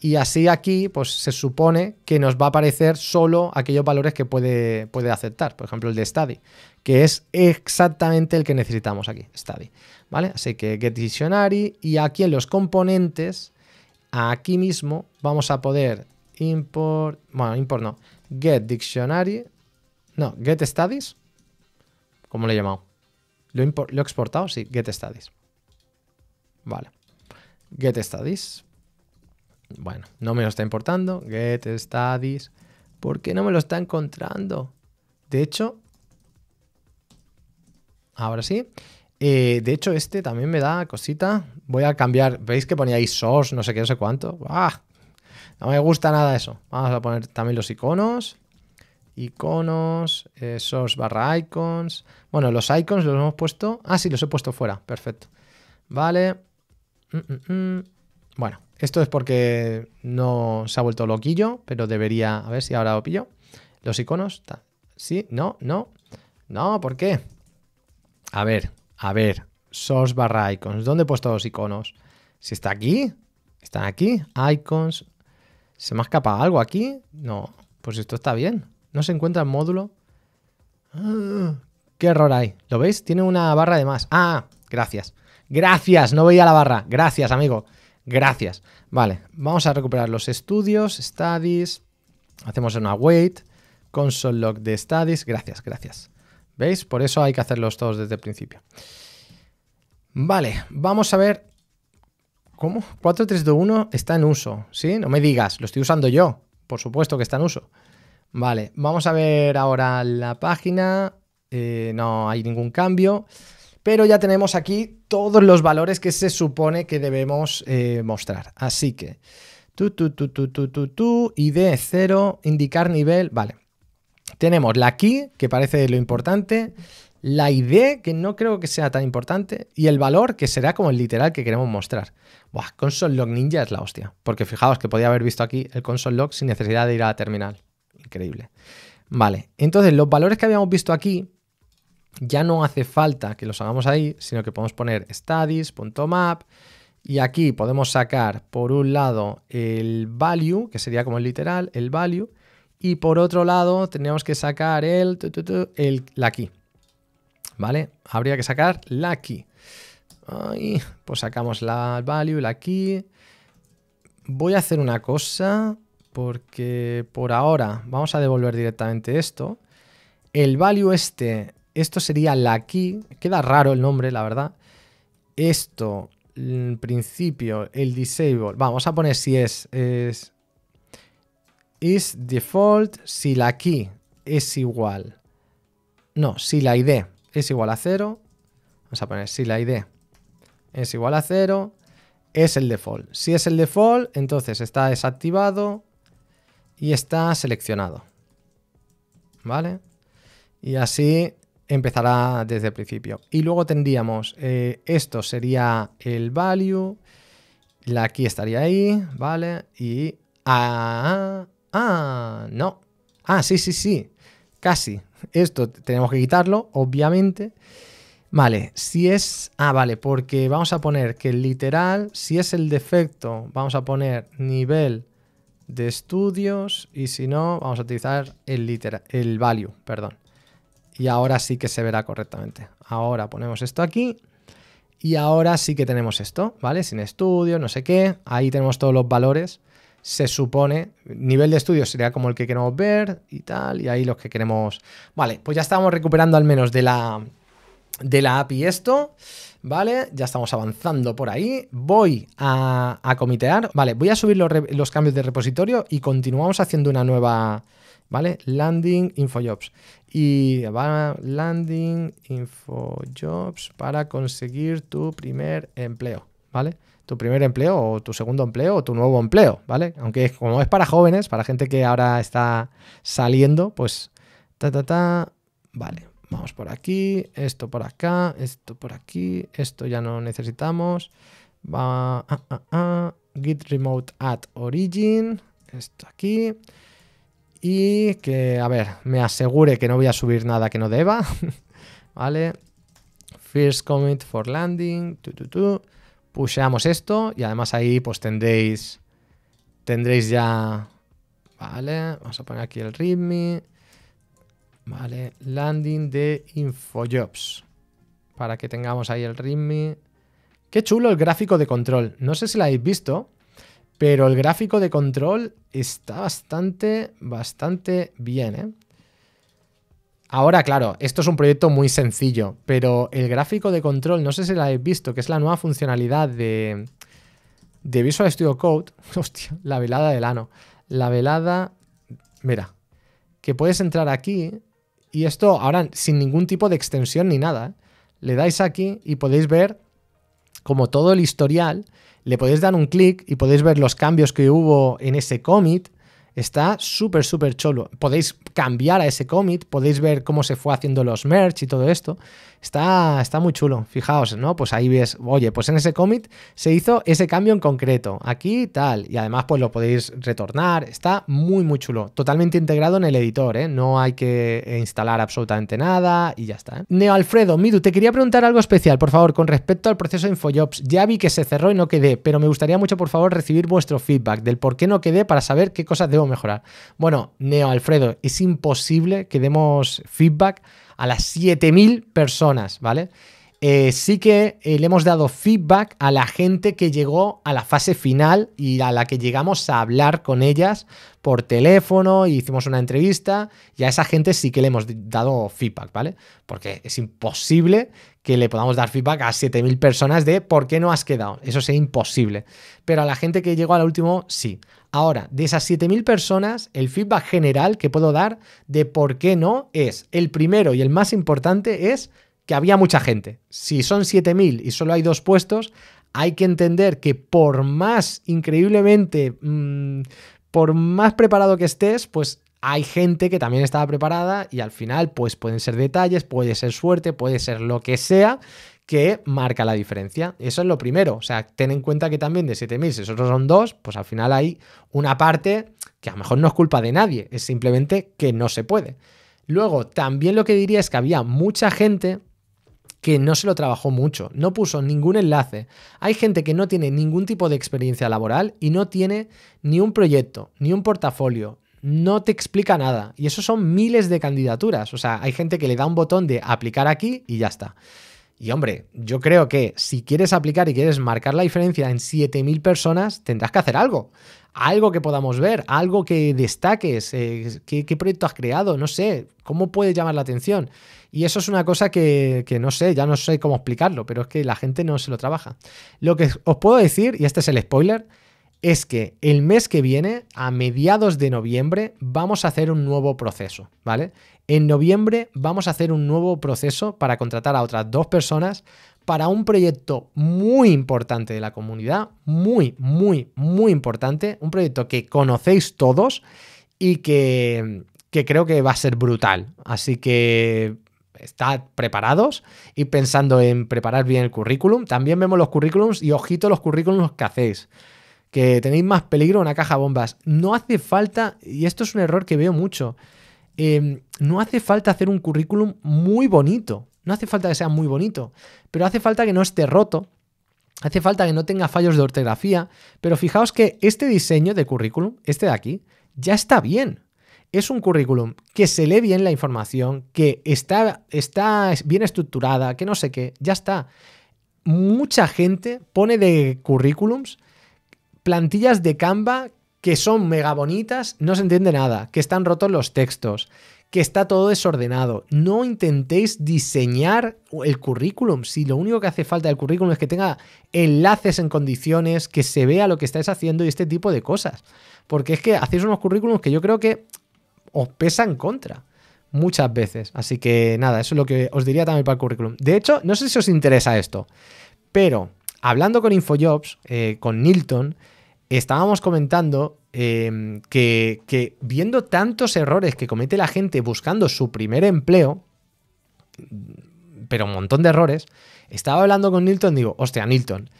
Y así aquí pues, se supone que nos va a aparecer solo aquellos valores que puede, puede aceptar, por ejemplo el de study, que es exactamente el que necesitamos aquí, study. ¿vale? Así que get dictionary y aquí en los componentes, aquí mismo vamos a poder import, bueno, import no, get dictionary, no, get studies ¿Cómo lo he llamado? ¿Lo, he exportado? Sí, get studies. Vale. Get studies. Bueno, no me lo está importando. Get studies. ¿Por qué no me lo está encontrando? De hecho, ahora sí. Eh, de hecho, este también me da cosita. Voy a cambiar. ¿Veis que ponía ahí source, no sé qué, no sé cuánto? No me gusta nada eso. Vamos a poner también los iconos iconos, esos eh, barra icons. Bueno, los icons los hemos puesto. Ah, sí, los he puesto fuera. Perfecto. Vale. Mm, mm, mm. Bueno, esto es porque no se ha vuelto loquillo, pero debería. A ver si ahora lo pillo. Los iconos. Sí, no, no. No, ¿por qué? A ver, a ver. Source barra icons. ¿Dónde he puesto los iconos? Si está aquí. Están aquí. Icons. ¿Se me escapa algo aquí? No. Pues esto está bien. No se encuentra el módulo. Ah, ¿Qué error hay? ¿Lo veis? Tiene una barra de más. Ah, gracias. Gracias, no veía la barra. Gracias, amigo. Gracias. Vale, vamos a recuperar los estudios, studies. Hacemos una wait. Console.log log de studies. Gracias, gracias. ¿Veis? Por eso hay que hacerlos todos desde el principio. Vale, vamos a ver. ¿Cómo? 4321 está en uso, ¿sí? No me digas, lo estoy usando yo. Por supuesto que está en uso. Vale, vamos a ver ahora la página. Eh, no hay ningún cambio, pero ya tenemos aquí todos los valores que se supone que debemos eh, mostrar. Así que, tu, tu, tu, tu, tu, tu, tu, ID 0, indicar nivel, vale. Tenemos la key, que parece lo importante, la ID, que no creo que sea tan importante, y el valor, que será como el literal que queremos mostrar. Buah, console log ninja es la hostia, porque fijaos que podía haber visto aquí el console log sin necesidad de ir a la terminal increíble. Vale, entonces los valores que habíamos visto aquí ya no hace falta que los hagamos ahí, sino que podemos poner studies.map y aquí podemos sacar por un lado el value, que sería como el literal, el value, y por otro lado tenemos que sacar el, el la ¿Vale? Habría que sacar la aquí pues sacamos la value, la key. Voy a hacer una cosa porque por ahora vamos a devolver directamente esto. El value este, esto sería la key, queda raro el nombre, la verdad. Esto, en principio, el disable, vamos a poner si es, es is default, si la key es igual, no, si la id es igual a cero, vamos a poner si la id es igual a cero es el default. Si es el default, entonces está desactivado y está seleccionado. ¿Vale? Y así empezará desde el principio. Y luego tendríamos, eh, esto sería el value, la aquí estaría ahí, ¿vale? Y... Ah, ah, ah, no. Ah, sí, sí, sí. Casi. Esto tenemos que quitarlo, obviamente. Vale, si es... Ah, vale, porque vamos a poner que literal, si es el defecto, vamos a poner nivel de estudios y si no, vamos a utilizar el, el value, perdón. Y ahora sí que se verá correctamente. Ahora ponemos esto aquí y ahora sí que tenemos esto, ¿vale? Sin estudios, no sé qué. Ahí tenemos todos los valores. Se supone, nivel de estudios sería como el que queremos ver y tal, y ahí los que queremos... Vale, pues ya estamos recuperando al menos de la, de la API esto. ¿vale? Ya estamos avanzando por ahí. Voy a, comitear, vale, voy a subir los, cambios de repositorio y continuamos haciendo una nueva, ¿vale? Landing InfoJobs. Y va Landing InfoJobs para conseguir tu primer empleo, ¿vale? tu primer empleo o tu segundo empleo o tu nuevo empleo, ¿vale? Aunque como es para jóvenes, para gente que ahora está saliendo, pues ta ta ta, vale. Vamos por aquí, esto por acá, esto por aquí, esto ya no necesitamos. Va, ah, ah, ah, git remote at origin, esto aquí. Y que, a ver, me asegure que no voy a subir nada que no deba. [LAUGHS] ¿Vale? First commit for landing, Pusheamos esto y además ahí pues tendréis, tendréis ya... Vale, vamos a poner aquí el readme Vale, landing de InfoJobs. Para que tengamos ahí el README. Qué chulo el gráfico de control. No sé si lo habéis visto, pero el gráfico de control está bastante, bastante bien. ¿eh? Ahora, claro, esto es un proyecto muy sencillo, pero el gráfico de control, no sé si la habéis visto, que es la nueva funcionalidad de, de Visual Studio Code. [LAUGHS] Hostia, la velada del ano. La velada... Mira, que puedes entrar aquí y esto ahora sin ningún tipo de extensión ni nada. Le dais aquí y podéis ver como todo el historial. Le podéis dar un clic y podéis ver los cambios que hubo en ese commit. Está súper, súper cholo. Podéis cambiar a ese commit, podéis ver cómo se fue haciendo los merch y todo esto. Está, está muy chulo, fijaos, ¿no? Pues ahí ves, oye, pues en ese commit se hizo ese cambio en concreto, aquí tal, y además pues lo podéis retornar, está muy muy chulo, totalmente integrado en el editor, ¿eh? No hay que instalar absolutamente nada y ya está. ¿eh? Neo Alfredo, Midu, te quería preguntar algo especial, por favor, con respecto al proceso de InfoJobs. Ya vi que se cerró y no quedé, pero me gustaría mucho, por favor, recibir vuestro feedback del por qué no quedé para saber qué cosas debo mejorar. Bueno, Neo Alfredo, es imposible que demos feedback a las 7.000 personas, ¿vale? Eh, sí que eh, le hemos dado feedback a la gente que llegó a la fase final y a la que llegamos a hablar con ellas por teléfono y hicimos una entrevista y a esa gente sí que le hemos dado feedback, ¿vale? Porque es imposible que le podamos dar feedback a 7.000 personas de por qué no has quedado. Eso es imposible. Pero a la gente que llegó al último, sí. Ahora, de esas 7.000 personas, el feedback general que puedo dar de por qué no es, el primero y el más importante es que había mucha gente. Si son 7.000 y solo hay dos puestos, hay que entender que por más increíblemente, mm, por más preparado que estés, pues hay gente que también estaba preparada y al final pues pueden ser detalles, puede ser suerte, puede ser lo que sea que marca la diferencia. Eso es lo primero. O sea, ten en cuenta que también de 7.000, si esos son dos, pues al final hay una parte que a lo mejor no es culpa de nadie, es simplemente que no se puede. Luego, también lo que diría es que había mucha gente que no se lo trabajó mucho, no puso ningún enlace. Hay gente que no tiene ningún tipo de experiencia laboral y no tiene ni un proyecto, ni un portafolio, no te explica nada. Y eso son miles de candidaturas. O sea, hay gente que le da un botón de aplicar aquí y ya está. Y hombre, yo creo que si quieres aplicar y quieres marcar la diferencia en 7.000 personas, tendrás que hacer algo. Algo que podamos ver, algo que destaques, eh, qué, proyecto has creado, no sé, cómo puede llamar la atención. Y eso es una cosa que, que no sé, ya no sé cómo explicarlo, pero es que la gente no se lo trabaja. Lo que os puedo decir, y este es el spoiler, es que el mes que viene, a mediados de noviembre, vamos a hacer un nuevo proceso, ¿vale? En noviembre vamos a hacer un nuevo proceso para contratar a otras dos personas para un proyecto muy importante de la comunidad, muy, muy, muy importante, un proyecto que conocéis todos y que, creo que va a ser brutal. Así que estad preparados y pensando en preparar bien el currículum. También vemos los currículums y ojito los currículums que hacéis. Que tenéis más peligro una caja de bombas. No hace falta, y esto es un error que veo mucho, Em, no hace falta hacer un currículum muy bonito. No hace falta que sea muy bonito, pero hace falta que no esté roto. Hace falta que no tenga fallos de ortografía, pero fijaos que este diseño de currículum, este de aquí, ya está bien. Es un currículum que se lee bien la información, que está, está bien estructurada, que no sé qué, ya está. Mucha gente pone de currículums plantillas de Canva que son mega bonitas, no se entiende nada, que están rotos los textos, que está todo desordenado. No intentéis diseñar el currículum. Si lo único que hace falta del currículum es que tenga enlaces en condiciones, que se vea lo que estáis haciendo y este tipo de cosas. Porque es que hacéis unos currículums que yo creo que os pesan contra muchas veces. Así que nada, eso es lo que os diría también para el currículum. De hecho, no sé si os interesa esto, pero hablando con Infojobs, eh, con Nilton, estábamos comentando em, que, viendo tantos errores que comete la gente buscando su primer empleo, pero un montón de errores, estaba hablando con Nilton digo, hostia, Nilton,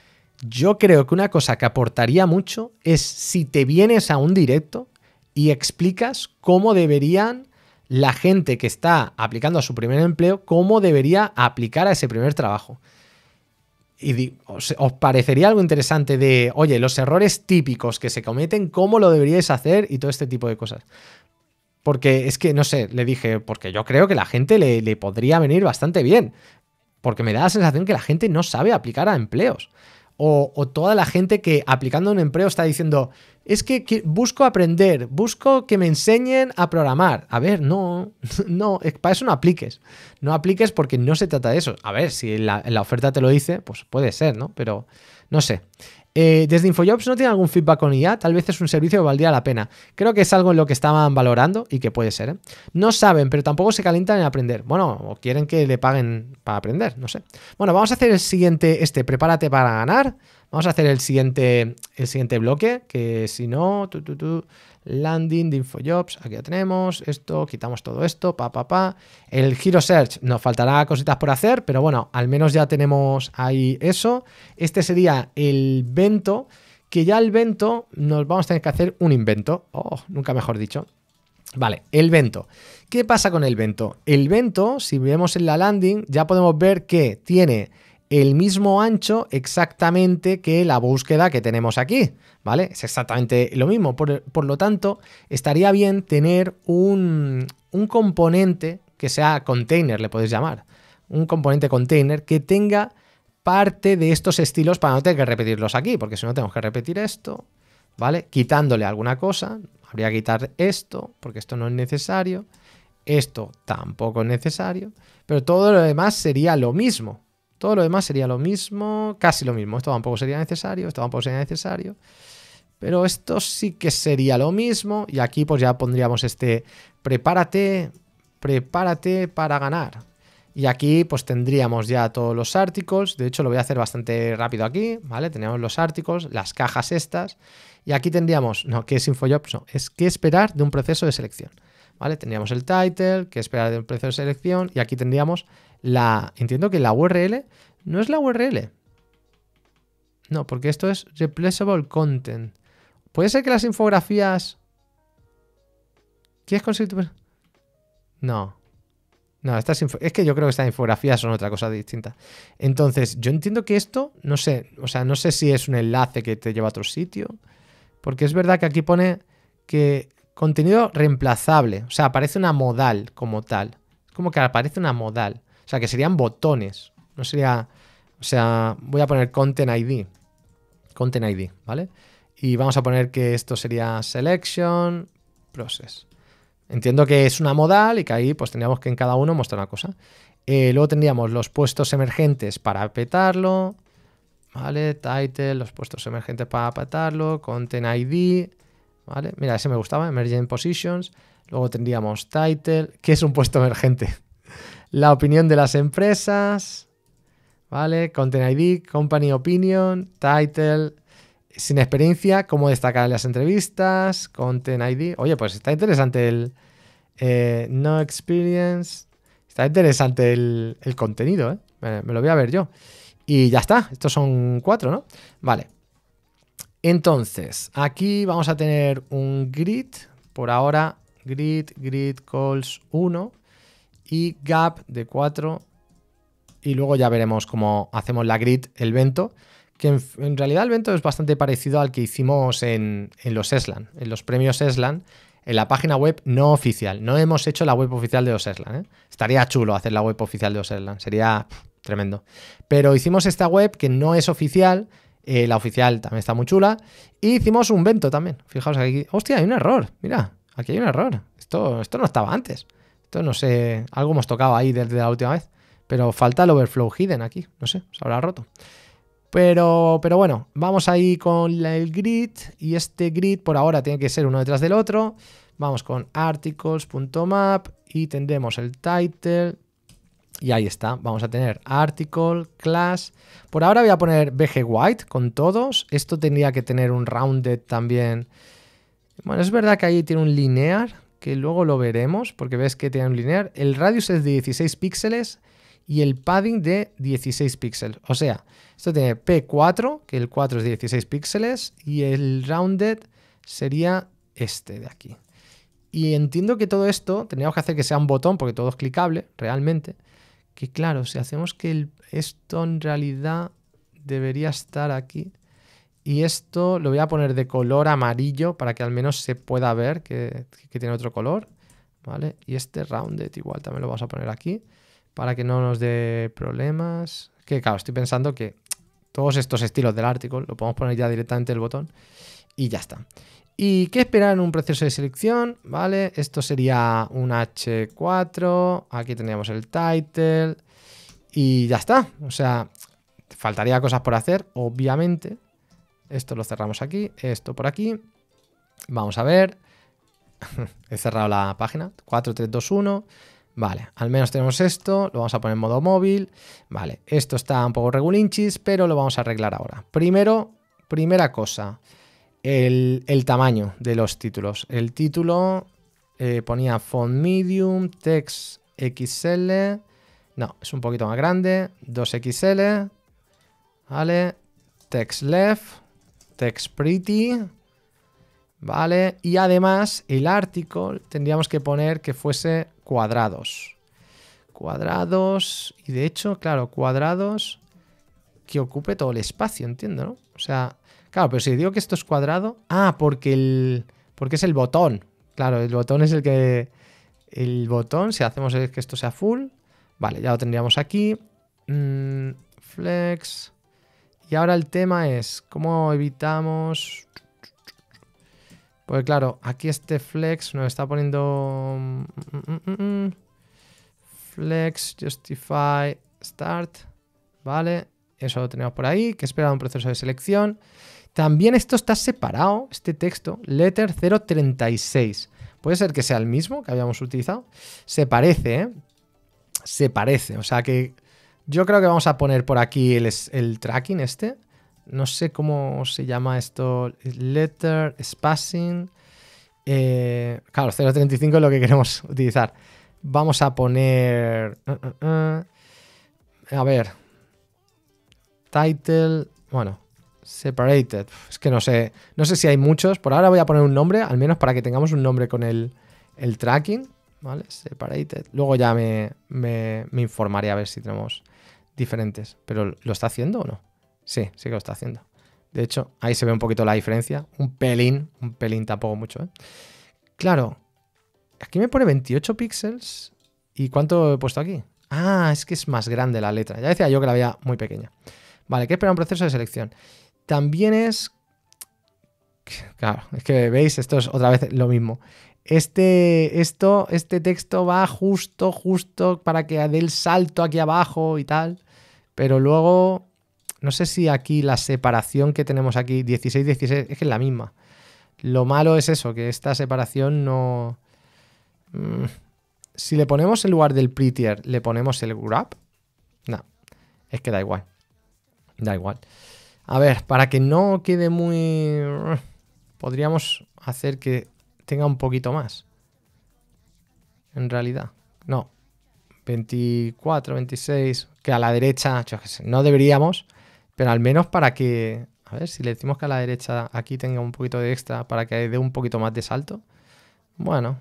yo creo que una cosa que aportaría mucho es si te vienes a un directo y explicas cómo deberían la gente que está aplicando a su primer empleo, cómo debería aplicar a ese primer trabajo y os, parecería algo interesante de, oye, los errores típicos que se cometen, cómo lo deberíais hacer y todo este tipo de cosas. Porque es que, no sé, le dije, porque yo creo que la gente le, le podría venir bastante bien. Porque me da la sensación que la gente no sabe aplicar a empleos o, toda la gente que aplicando un empleo está diciendo, es que, busco aprender, busco que me enseñen a programar. A ver, no, [LAUGHS] no, para eso no apliques. No apliques porque no se trata de eso. A ver, si la oferta te lo dice, pues puede ser, ¿no? Pero no sé. Eh, desde InfoJobs no tiene algún feedback con IA, tal vez es un servicio que valdría la pena. Creo que es algo en lo que estaban valorando y que puede ser. ¿eh? No saben, pero tampoco se calientan en aprender. Bueno, o quieren que le paguen para aprender, no sé. Bueno, vamos a hacer el siguiente, este, prepárate para ganar. Vamos a hacer el siguiente, el siguiente bloque, que si no, tu, landing de InfoJobs, aquí ya tenemos, esto, quitamos todo esto, pa, pa, pa. El Giro Search, nos faltará cositas por hacer, pero bueno, al menos ya tenemos ahí eso. Este sería el Vento, que ya el Vento nos vamos a tener que hacer un invento, oh, nunca mejor dicho. Vale, el Vento. ¿Qué pasa con el Vento? El Vento, si vemos en la landing, ya podemos ver que tiene el mismo ancho exactamente que la búsqueda que tenemos aquí, ¿vale? Es exactamente lo mismo. Por, lo tanto, estaría bien tener un, un componente que sea container, le podéis llamar, un componente container que tenga parte de estos estilos para no tener que repetirlos aquí, porque si no tenemos que repetir esto, ¿vale? Quitándole alguna cosa, habría que quitar esto, porque esto no es necesario, esto tampoco es necesario, pero todo lo demás sería lo mismo, todo lo demás sería lo mismo, casi lo mismo. Esto tampoco sería necesario, esto tampoco sería necesario. Pero esto sí que sería lo mismo. Y aquí pues ya pondríamos este prepárate, prepárate para ganar. Y aquí pues tendríamos ya todos los artículos. De hecho lo voy a hacer bastante rápido aquí, ¿vale? Tenemos los artículos, las cajas estas. Y aquí tendríamos, no, ¿qué es InfoJobs? es qué esperar de un proceso de selección. ¿Vale? Tendríamos el title, qué esperar de un proceso de selección. Y aquí tendríamos la. Entiendo que la URL no es la URL. No, porque esto es replaceable content. Puede ser que las infografías. ¿Quieres conseguir tu.? No. No, estas es que yo creo que estas infografías son otra cosa distinta. Entonces, yo entiendo que esto, no sé, o sea, no sé si es un enlace que te lleva a otro sitio, porque es verdad que aquí pone que contenido reemplazable, o sea, aparece una modal como tal. Es como que aparece una modal. O sea, que serían botones. No sería. O sea, voy a poner content ID. Content ID, ¿vale? Y vamos a poner que esto sería selection process. Entiendo que es una modal y que ahí pues tendríamos que en cada uno mostrar una cosa. Eh, luego tendríamos los puestos emergentes para petarlo. ¿Vale? Title, los puestos emergentes para petarlo. Content ID. ¿Vale? Mira, ese me gustaba, Emergent Positions. Luego tendríamos title, ¿qué es un puesto emergente la opinión de las empresas, ¿vale? Content ID, Company Opinion, Title, sin experiencia, cómo destacar en las entrevistas, Content ID. Oye, pues está interesante el eh, No Experience. Está interesante el, contenido, ¿eh? Me, me, lo voy a ver yo. Y ya está, estos son cuatro, ¿no? Vale. Entonces, aquí vamos a tener un grid, por ahora, grid, grid calls 1 y gap de 4. Y luego ya veremos cómo hacemos la grid, el vento, que en, realidad el vento es bastante parecido al que hicimos en, los ESLAN, en los premios ESLAN, en la página web no oficial. No hemos hecho la web oficial de los ESLAN. ¿eh? Estaría chulo hacer la web oficial de los sería tremendo. Pero hicimos esta web que no es oficial, eh, la oficial también está muy chula. Y hicimos un vento también. Fijaos aquí. Hostia, hay un error. Mira, aquí hay un error. Esto, esto no estaba antes no sé, algo hemos tocado ahí desde la última vez, pero falta el overflow hidden aquí, no sé, se habrá roto. Pero, pero bueno, vamos ahí con el grid y este grid por ahora tiene que ser uno detrás del otro. Vamos con articles.map y tendremos el title, y ahí está, vamos a tener article, class. Por ahora voy a poner BG White con todos. Esto tendría que tener un rounded también. Bueno, es verdad que ahí tiene un linear que luego lo veremos, porque ves que tiene un linear. El radius es de 16 píxeles y el padding de 16 píxeles. O sea, esto tiene P4, que el 4 es 16 píxeles, y el rounded sería este de aquí. Y entiendo que todo esto teníamos que hacer que sea un botón, porque todo es clicable, realmente. Que claro, si hacemos que esto en realidad debería estar aquí. Y esto lo voy a poner de color amarillo para que al menos se pueda ver que, tiene otro color. ¿Vale? Y este rounded igual también lo vamos a poner aquí para que no nos dé problemas. Que claro, estoy pensando que todos estos estilos del artículo lo podemos poner ya directamente el botón y ya está. ¿Y qué esperar en un proceso de selección? ¿Vale? Esto sería un H4, aquí tendríamos el title y ya está. O sea, faltaría cosas por hacer, obviamente, esto lo cerramos aquí, esto por aquí. Vamos a ver. [LAUGHS] He cerrado la página. 4, 3, 2, 1. Vale, al menos tenemos esto, lo vamos a poner en modo móvil. Vale, esto está un poco regulinchis, pero lo vamos a arreglar ahora. Primero, primera cosa, el, tamaño de los títulos. El título eh, ponía font medium, text XL. No, es un poquito más grande, 2XL. Vale, text left. Text Pretty. Vale. Y además, el article tendríamos que poner que fuese cuadrados. Cuadrados. Y de hecho, claro, cuadrados que ocupe todo el espacio, entiendo, ¿no? O sea, claro, pero si digo que esto es cuadrado. Ah, porque el. Porque es el botón. Claro, el botón es el que. El botón, si hacemos que esto sea full. Vale, ya lo tendríamos aquí. Mm, flex. Y ahora el tema es, ¿cómo evitamos...? Pues claro, aquí este flex nos está poniendo... Flex, justify, start. Vale, eso lo tenemos por ahí, que espera un proceso de selección. También esto está separado, este texto, letter 036. Puede ser que sea el mismo que habíamos utilizado. Se parece, ¿eh? Se parece. O sea que yo creo que vamos a poner por aquí el, tracking este. No sé cómo se llama esto. Letter, spacing. Eh, claro, 0.35 es lo que queremos [LAUGHS] utilizar. Vamos a poner... Uh, uh, uh. a ver. Title... Bueno, separated. Es que no sé. No sé si hay muchos. Por ahora voy a poner un nombre, al menos para que tengamos un nombre con el, tracking. ¿Vale? Separated. Luego ya me, me, me informaré a ver si tenemos diferentes. ¿Pero lo está haciendo o no? Sí, sí que lo está haciendo. De hecho, ahí se ve un poquito la diferencia. Un pelín, un pelín tampoco mucho. ¿eh? Claro, aquí me pone 28 píxeles. ¿Y cuánto he puesto aquí? Ah, es que es más grande la letra. Ya decía yo que la veía muy pequeña. Vale, que espera un proceso de selección? También es... Claro, es que veis, esto es otra vez lo mismo este, esto, este texto va justo, justo para que dé el salto aquí abajo y tal. Pero luego, no sé si aquí la separación que tenemos aquí, 16, 16, es que es la misma. Lo malo es eso, que esta separación no... Mm, si le ponemos el lugar del prettier, le ponemos el wrap? No, es que da igual. Da igual. A ver, para que no quede muy... Podríamos hacer que tenga un poquito más. En realidad. No. 24, 26. Que a la derecha, no deberíamos, pero al menos para que... A ver, si le decimos que a la derecha aquí tenga un poquito de extra para que dé un poquito más de salto. Bueno,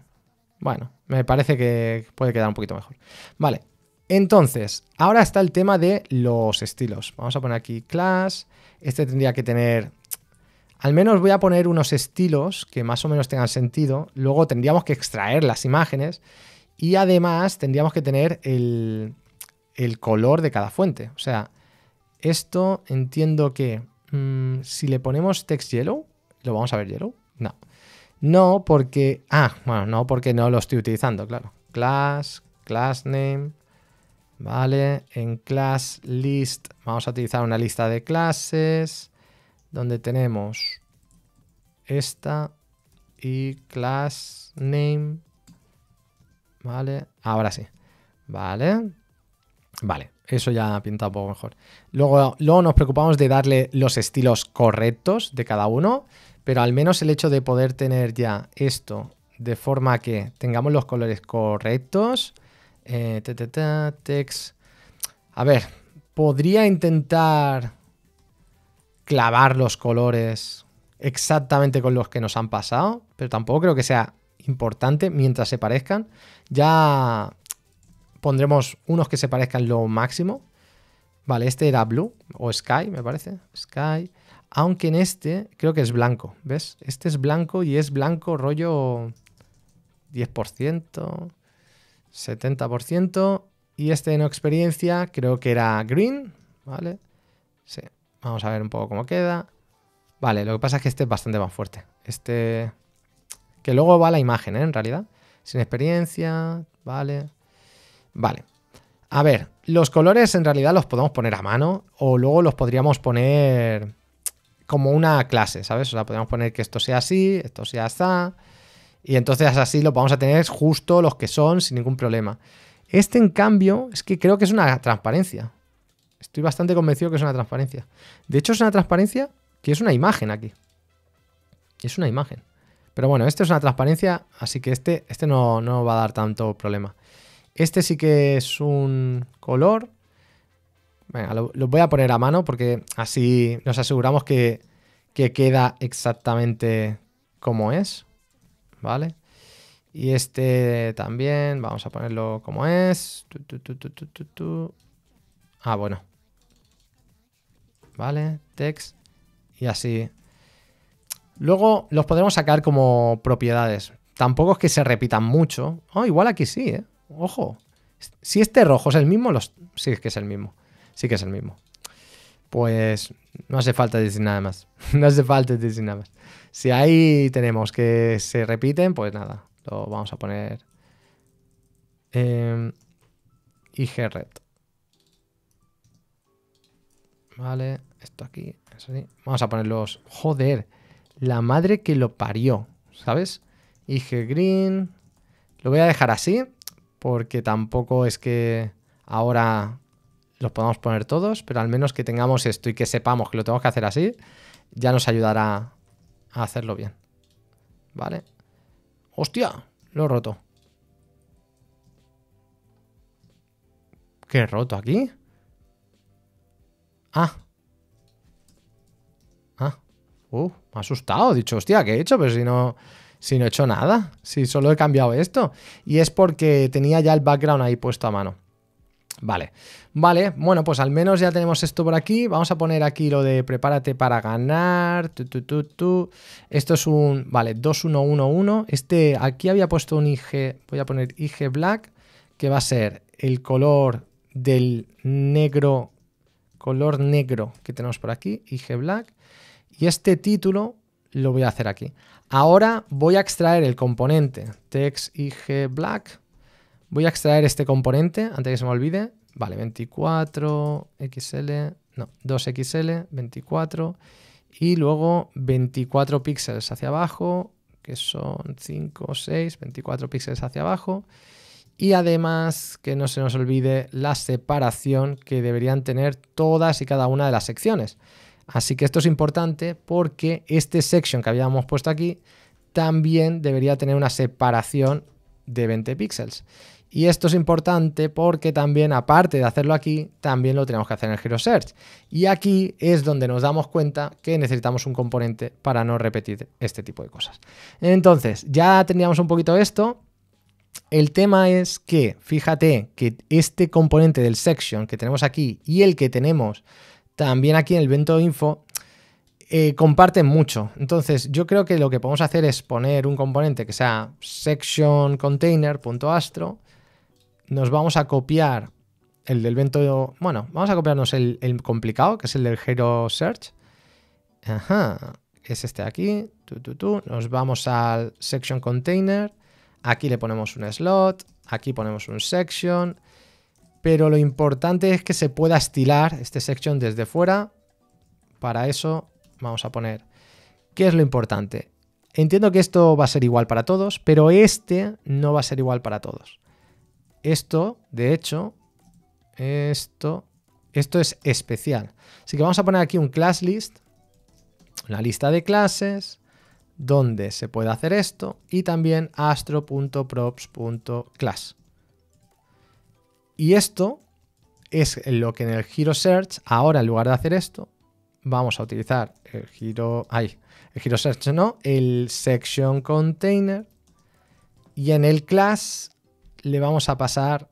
bueno, me parece que puede quedar un poquito mejor. Vale, entonces, ahora está el tema de los estilos. Vamos a poner aquí class. Este tendría que tener al menos voy a poner unos estilos que más o menos tengan sentido. Luego tendríamos que extraer las imágenes y además tendríamos que tener el, color de cada fuente. O sea, esto entiendo que mm, si le ponemos text yellow, ¿lo vamos a ver yellow? No. No, porque. Ah, bueno, no, porque no lo estoy utilizando, claro. Class, class name. Vale, en class list vamos a utilizar una lista de clases donde tenemos esta y class name. Vale, ahora sí. Vale. Vale, eso ya pinta un poco mejor. Luego, luego nos preocupamos de darle los estilos correctos de cada uno, pero al menos el hecho de poder tener ya esto de forma que tengamos los colores correctos. Eh, text. A ver, podría intentar clavar los colores exactamente con los que nos han pasado, pero tampoco creo que sea importante mientras se parezcan. Ya pondremos unos que se parezcan lo máximo. Vale, este era blue o sky, me parece. Sky. Aunque en este creo que es blanco, ¿ves? Este es blanco y es blanco rollo 10%, 70%. Y este no experiencia creo que era green, ¿vale? Sí, Vamos a ver un poco cómo queda. Vale, lo que pasa es que este es bastante más fuerte. Este... Que luego va la imagen, ¿eh? En realidad. Sin experiencia, vale. Vale. A ver, los colores en realidad los podemos poner a mano o luego los podríamos poner como una clase, ¿sabes? O sea, podríamos poner que esto sea así, esto sea así. Y entonces así lo vamos a tener justo los que son sin ningún problema. Este, en cambio, es que creo que es una transparencia. Estoy bastante convencido que es una transparencia. De hecho, es una transparencia que es una imagen aquí. Es una imagen. Pero bueno, este es una transparencia, así que este, este no, no va a dar tanto problema. Este sí que es un color. Venga, lo, voy a poner a mano porque así nos aseguramos que, queda exactamente como es. ¿Vale? Y este también, vamos a ponerlo como es. ah, bueno. ¿vale? Text y así. Luego los podemos sacar como propiedades. Tampoco es que se repitan mucho. Oh, igual aquí sí, ¿eh? Ojo. Si este rojo es el mismo, los... sí es que es el mismo. Sí que es el mismo. Pues no hace falta decir nada más. [LAUGHS] no hace falta decir nada más. Si ahí tenemos que se repiten, pues nada. Lo vamos a poner... y em, Vale, esto aquí, eso sí. Vamos a ponerlos. Joder, la madre que lo parió, ¿sabes? IG Green. Lo voy a dejar así, porque tampoco es que ahora los podamos poner todos, pero al menos que tengamos esto y que sepamos que lo tenemos que hacer así, ya nos ayudará a hacerlo bien. Vale. ¡Hostia! Lo he roto. ¿Qué he roto aquí? Ah. Ah. Uh, me ha asustado. dicho, hostia, ¿qué he hecho? Pero si no, si no he hecho nada. Si solo he cambiado esto. Y es porque tenía ya el background ahí puesto a mano. Vale, vale, bueno, pues al menos ya tenemos esto por aquí. Vamos a poner aquí lo de prepárate para ganar. esto es un, vale, 2111. Este, aquí había puesto un IG, voy a poner IG Black, que va a ser el color del negro color negro que tenemos por aquí, IG Black, y este título lo voy a hacer aquí. Ahora voy a extraer el componente text IG Black, voy a extraer este componente antes que se me olvide, vale, 24, XL, no, 2XL, 24, y luego 24 píxeles hacia abajo, que son 5, 6, 24 píxeles hacia abajo, y además, que no se nos olvide la separación que deberían tener todas y cada una de las secciones. Así que esto es importante porque este section que habíamos puesto aquí también debería tener una separación de 20 píxeles. Y esto es importante porque también, aparte de hacerlo aquí, también lo tenemos que hacer en el Hero Search. Y aquí es donde nos damos cuenta que necesitamos un componente para no repetir este tipo de cosas. Entonces, ya teníamos un poquito esto, el tema es que, fíjate que este componente del section que tenemos aquí y el que tenemos también aquí en el evento info eh, comparten mucho. Entonces, yo creo que lo que podemos hacer es poner un componente que sea section Nos vamos a copiar el del evento. Bueno, vamos a copiarnos el, complicado, que es el del Hero Search. Ajá, es este de aquí. Nos vamos al section container. Aquí le ponemos un slot, aquí ponemos un section, pero lo importante es que se pueda estilar este section desde fuera. Para eso vamos a poner, ¿qué es lo importante? Entiendo que esto va a ser igual para todos, pero este no va a ser igual para todos. Esto, de hecho, esto, esto es especial. Así que vamos a poner aquí un class list, la lista de clases, donde se puede hacer esto y también astro.props.class. Y esto es lo que en el giro search, ahora en lugar de hacer esto, vamos a utilizar el giro, ay, el giro search no, el section container y en el class le vamos a pasar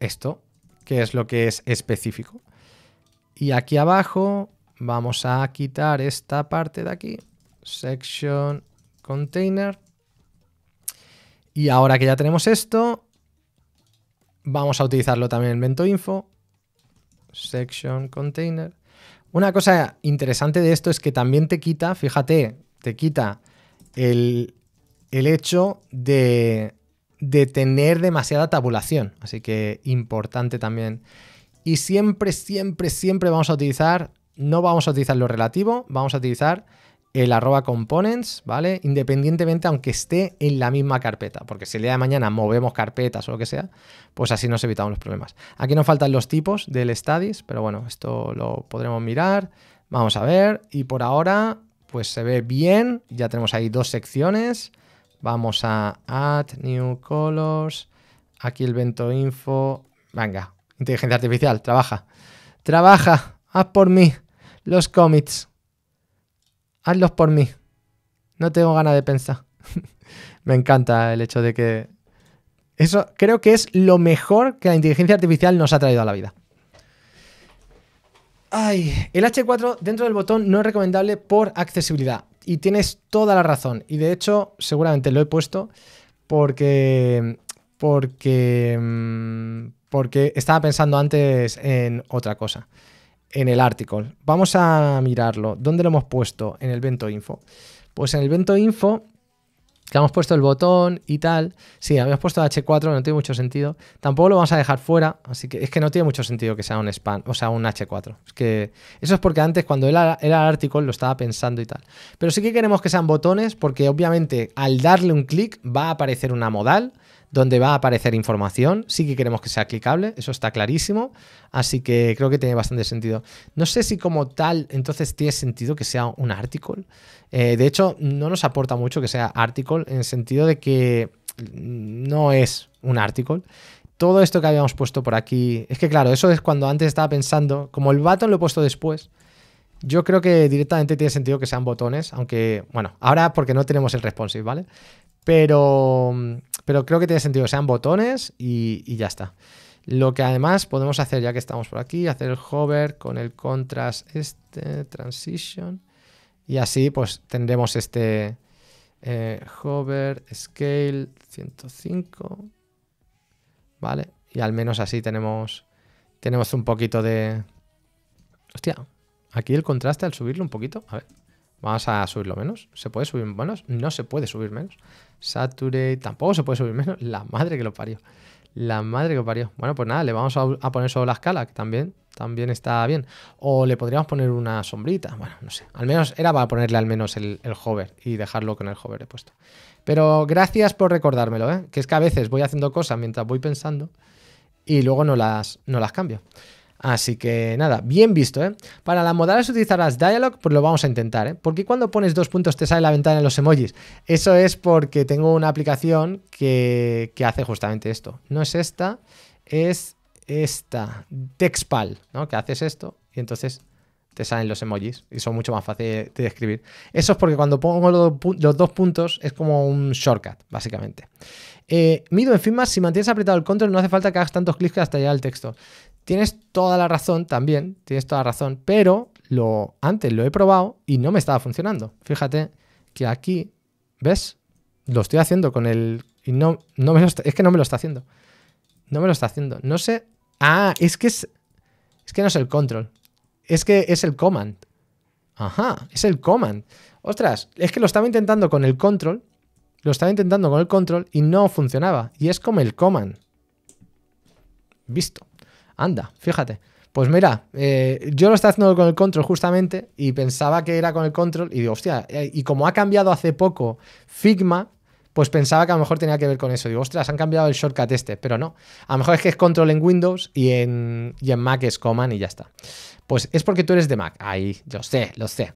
esto, que es lo que es específico. Y aquí abajo Vamos a quitar esta parte de aquí, section container. Y ahora que ya tenemos esto, vamos a utilizarlo también en info, section container. Una cosa interesante de esto es que también te quita, fíjate, te quita el, hecho de, de tener demasiada tabulación. Así que importante también. Y siempre, siempre, siempre vamos a utilizar no vamos a utilizar lo relativo, vamos a utilizar el arroba components, ¿vale? Independientemente aunque esté en la misma carpeta, porque si el día de mañana movemos carpetas o lo que sea, pues así nos evitamos los problemas. Aquí nos faltan los tipos del studies, pero bueno, esto lo podremos mirar. Vamos a ver, y por ahora, pues se ve bien, ya tenemos ahí dos secciones. Vamos a add new colors, aquí el vento info, venga, inteligencia artificial, trabaja, trabaja, haz por mí los cómics. Hazlos por mí. No tengo ganas de pensar. [LAUGHS] Me encanta el hecho de que... Eso creo que es lo mejor que la inteligencia artificial nos ha traído a la vida. Ay, el H4 dentro del botón no es recomendable por accesibilidad. Y tienes toda la razón. Y de hecho, seguramente lo he puesto porque. Porque. Mm, porque estaba pensando antes en otra cosa en el article. Vamos a mirarlo. ¿Dónde lo hemos puesto? En el Vento Info. Pues en el Vento Info que hemos puesto el botón y tal. Sí, habíamos puesto H4, no tiene mucho sentido. Tampoco lo vamos a dejar fuera, así que es que no tiene mucho sentido que sea un spam, o sea, un H4. Es que eso es porque antes cuando era, era el artículo lo estaba pensando y tal. Pero sí que queremos que sean botones porque obviamente al darle un clic va a aparecer una modal donde va a aparecer información. Sí que queremos que sea clicable, eso está clarísimo. Así que creo que tiene bastante sentido. No sé si como tal, entonces tiene sentido que sea un article. Eh, de hecho, no nos aporta mucho que sea article en el sentido de que no es un article todo esto que habíamos puesto por aquí. Es que claro, eso es cuando antes estaba pensando. Como el button lo he puesto después, yo creo que directamente tiene sentido que sean botones, aunque, bueno, ahora porque no tenemos el responsive, ¿vale? Pero pero creo que tiene sentido sean botones y, ya está. Lo que además podemos hacer, ya que estamos por aquí, hacer el hover con el contrast este, transition. Y así pues tendremos este eh, hover, scale 105. ¿Vale? Y al menos así tenemos, tenemos un poquito de... Hostia, aquí el contraste al subirlo un poquito. A ver, vamos a subirlo menos. ¿Se puede subir menos? No se puede subir menos. Saturate, tampoco se puede subir menos. La madre que lo parió. La madre que lo parió. Bueno, pues nada, le vamos a, poner solo la escala, que también, también está bien. O le podríamos poner una sombrita. Bueno, no sé. Al menos era para ponerle al menos el, el hover y dejarlo con el hover he puesto. Pero gracias por recordármelo, ¿eh? que es que a veces voy haciendo cosas mientras voy pensando y luego no las, no las cambio. Así que nada, bien visto, ¿eh? Para las modales utilizarás dialog, pues lo vamos a intentar, ¿eh? Porque cuando pones dos puntos te sale la ventana en los emojis. Eso es porque tengo una aplicación que, hace justamente esto. No es esta, es esta, textpal ¿no? Que haces esto y entonces te salen los emojis y son mucho más fáciles de escribir, Eso es porque cuando pongo los, dos puntos es como un shortcut, básicamente. Eh, mido en más si mantienes apretado el control no hace falta que hagas tantos clics hasta llegar al texto. Tienes toda la razón también, tienes toda la razón, pero lo, antes lo he probado y no me estaba funcionando. Fíjate que aquí, ¿ves? Lo estoy haciendo con el... Y no, es que no me lo está haciendo. No me lo está haciendo. No sé... Ah, es que es... Es que no es el control. Es que es el command. Ajá, es el command. Ostras, es que lo estaba intentando con el control. Lo estaba intentando con el control y no funcionaba. Y es como el command. Visto. Anda, fíjate. Pues mira, eh, yo lo estaba haciendo con el control justamente y pensaba que era con el control y digo, hostia, eh, y como ha cambiado hace poco Figma, pues pensaba que a lo mejor tenía que ver con eso. Digo, ostras, han cambiado el shortcut este, pero no. A lo mejor es que es control en Windows y en, y en Mac es command y ya está. Pues es porque tú eres de Mac. Ahí, yo sé, lo sé.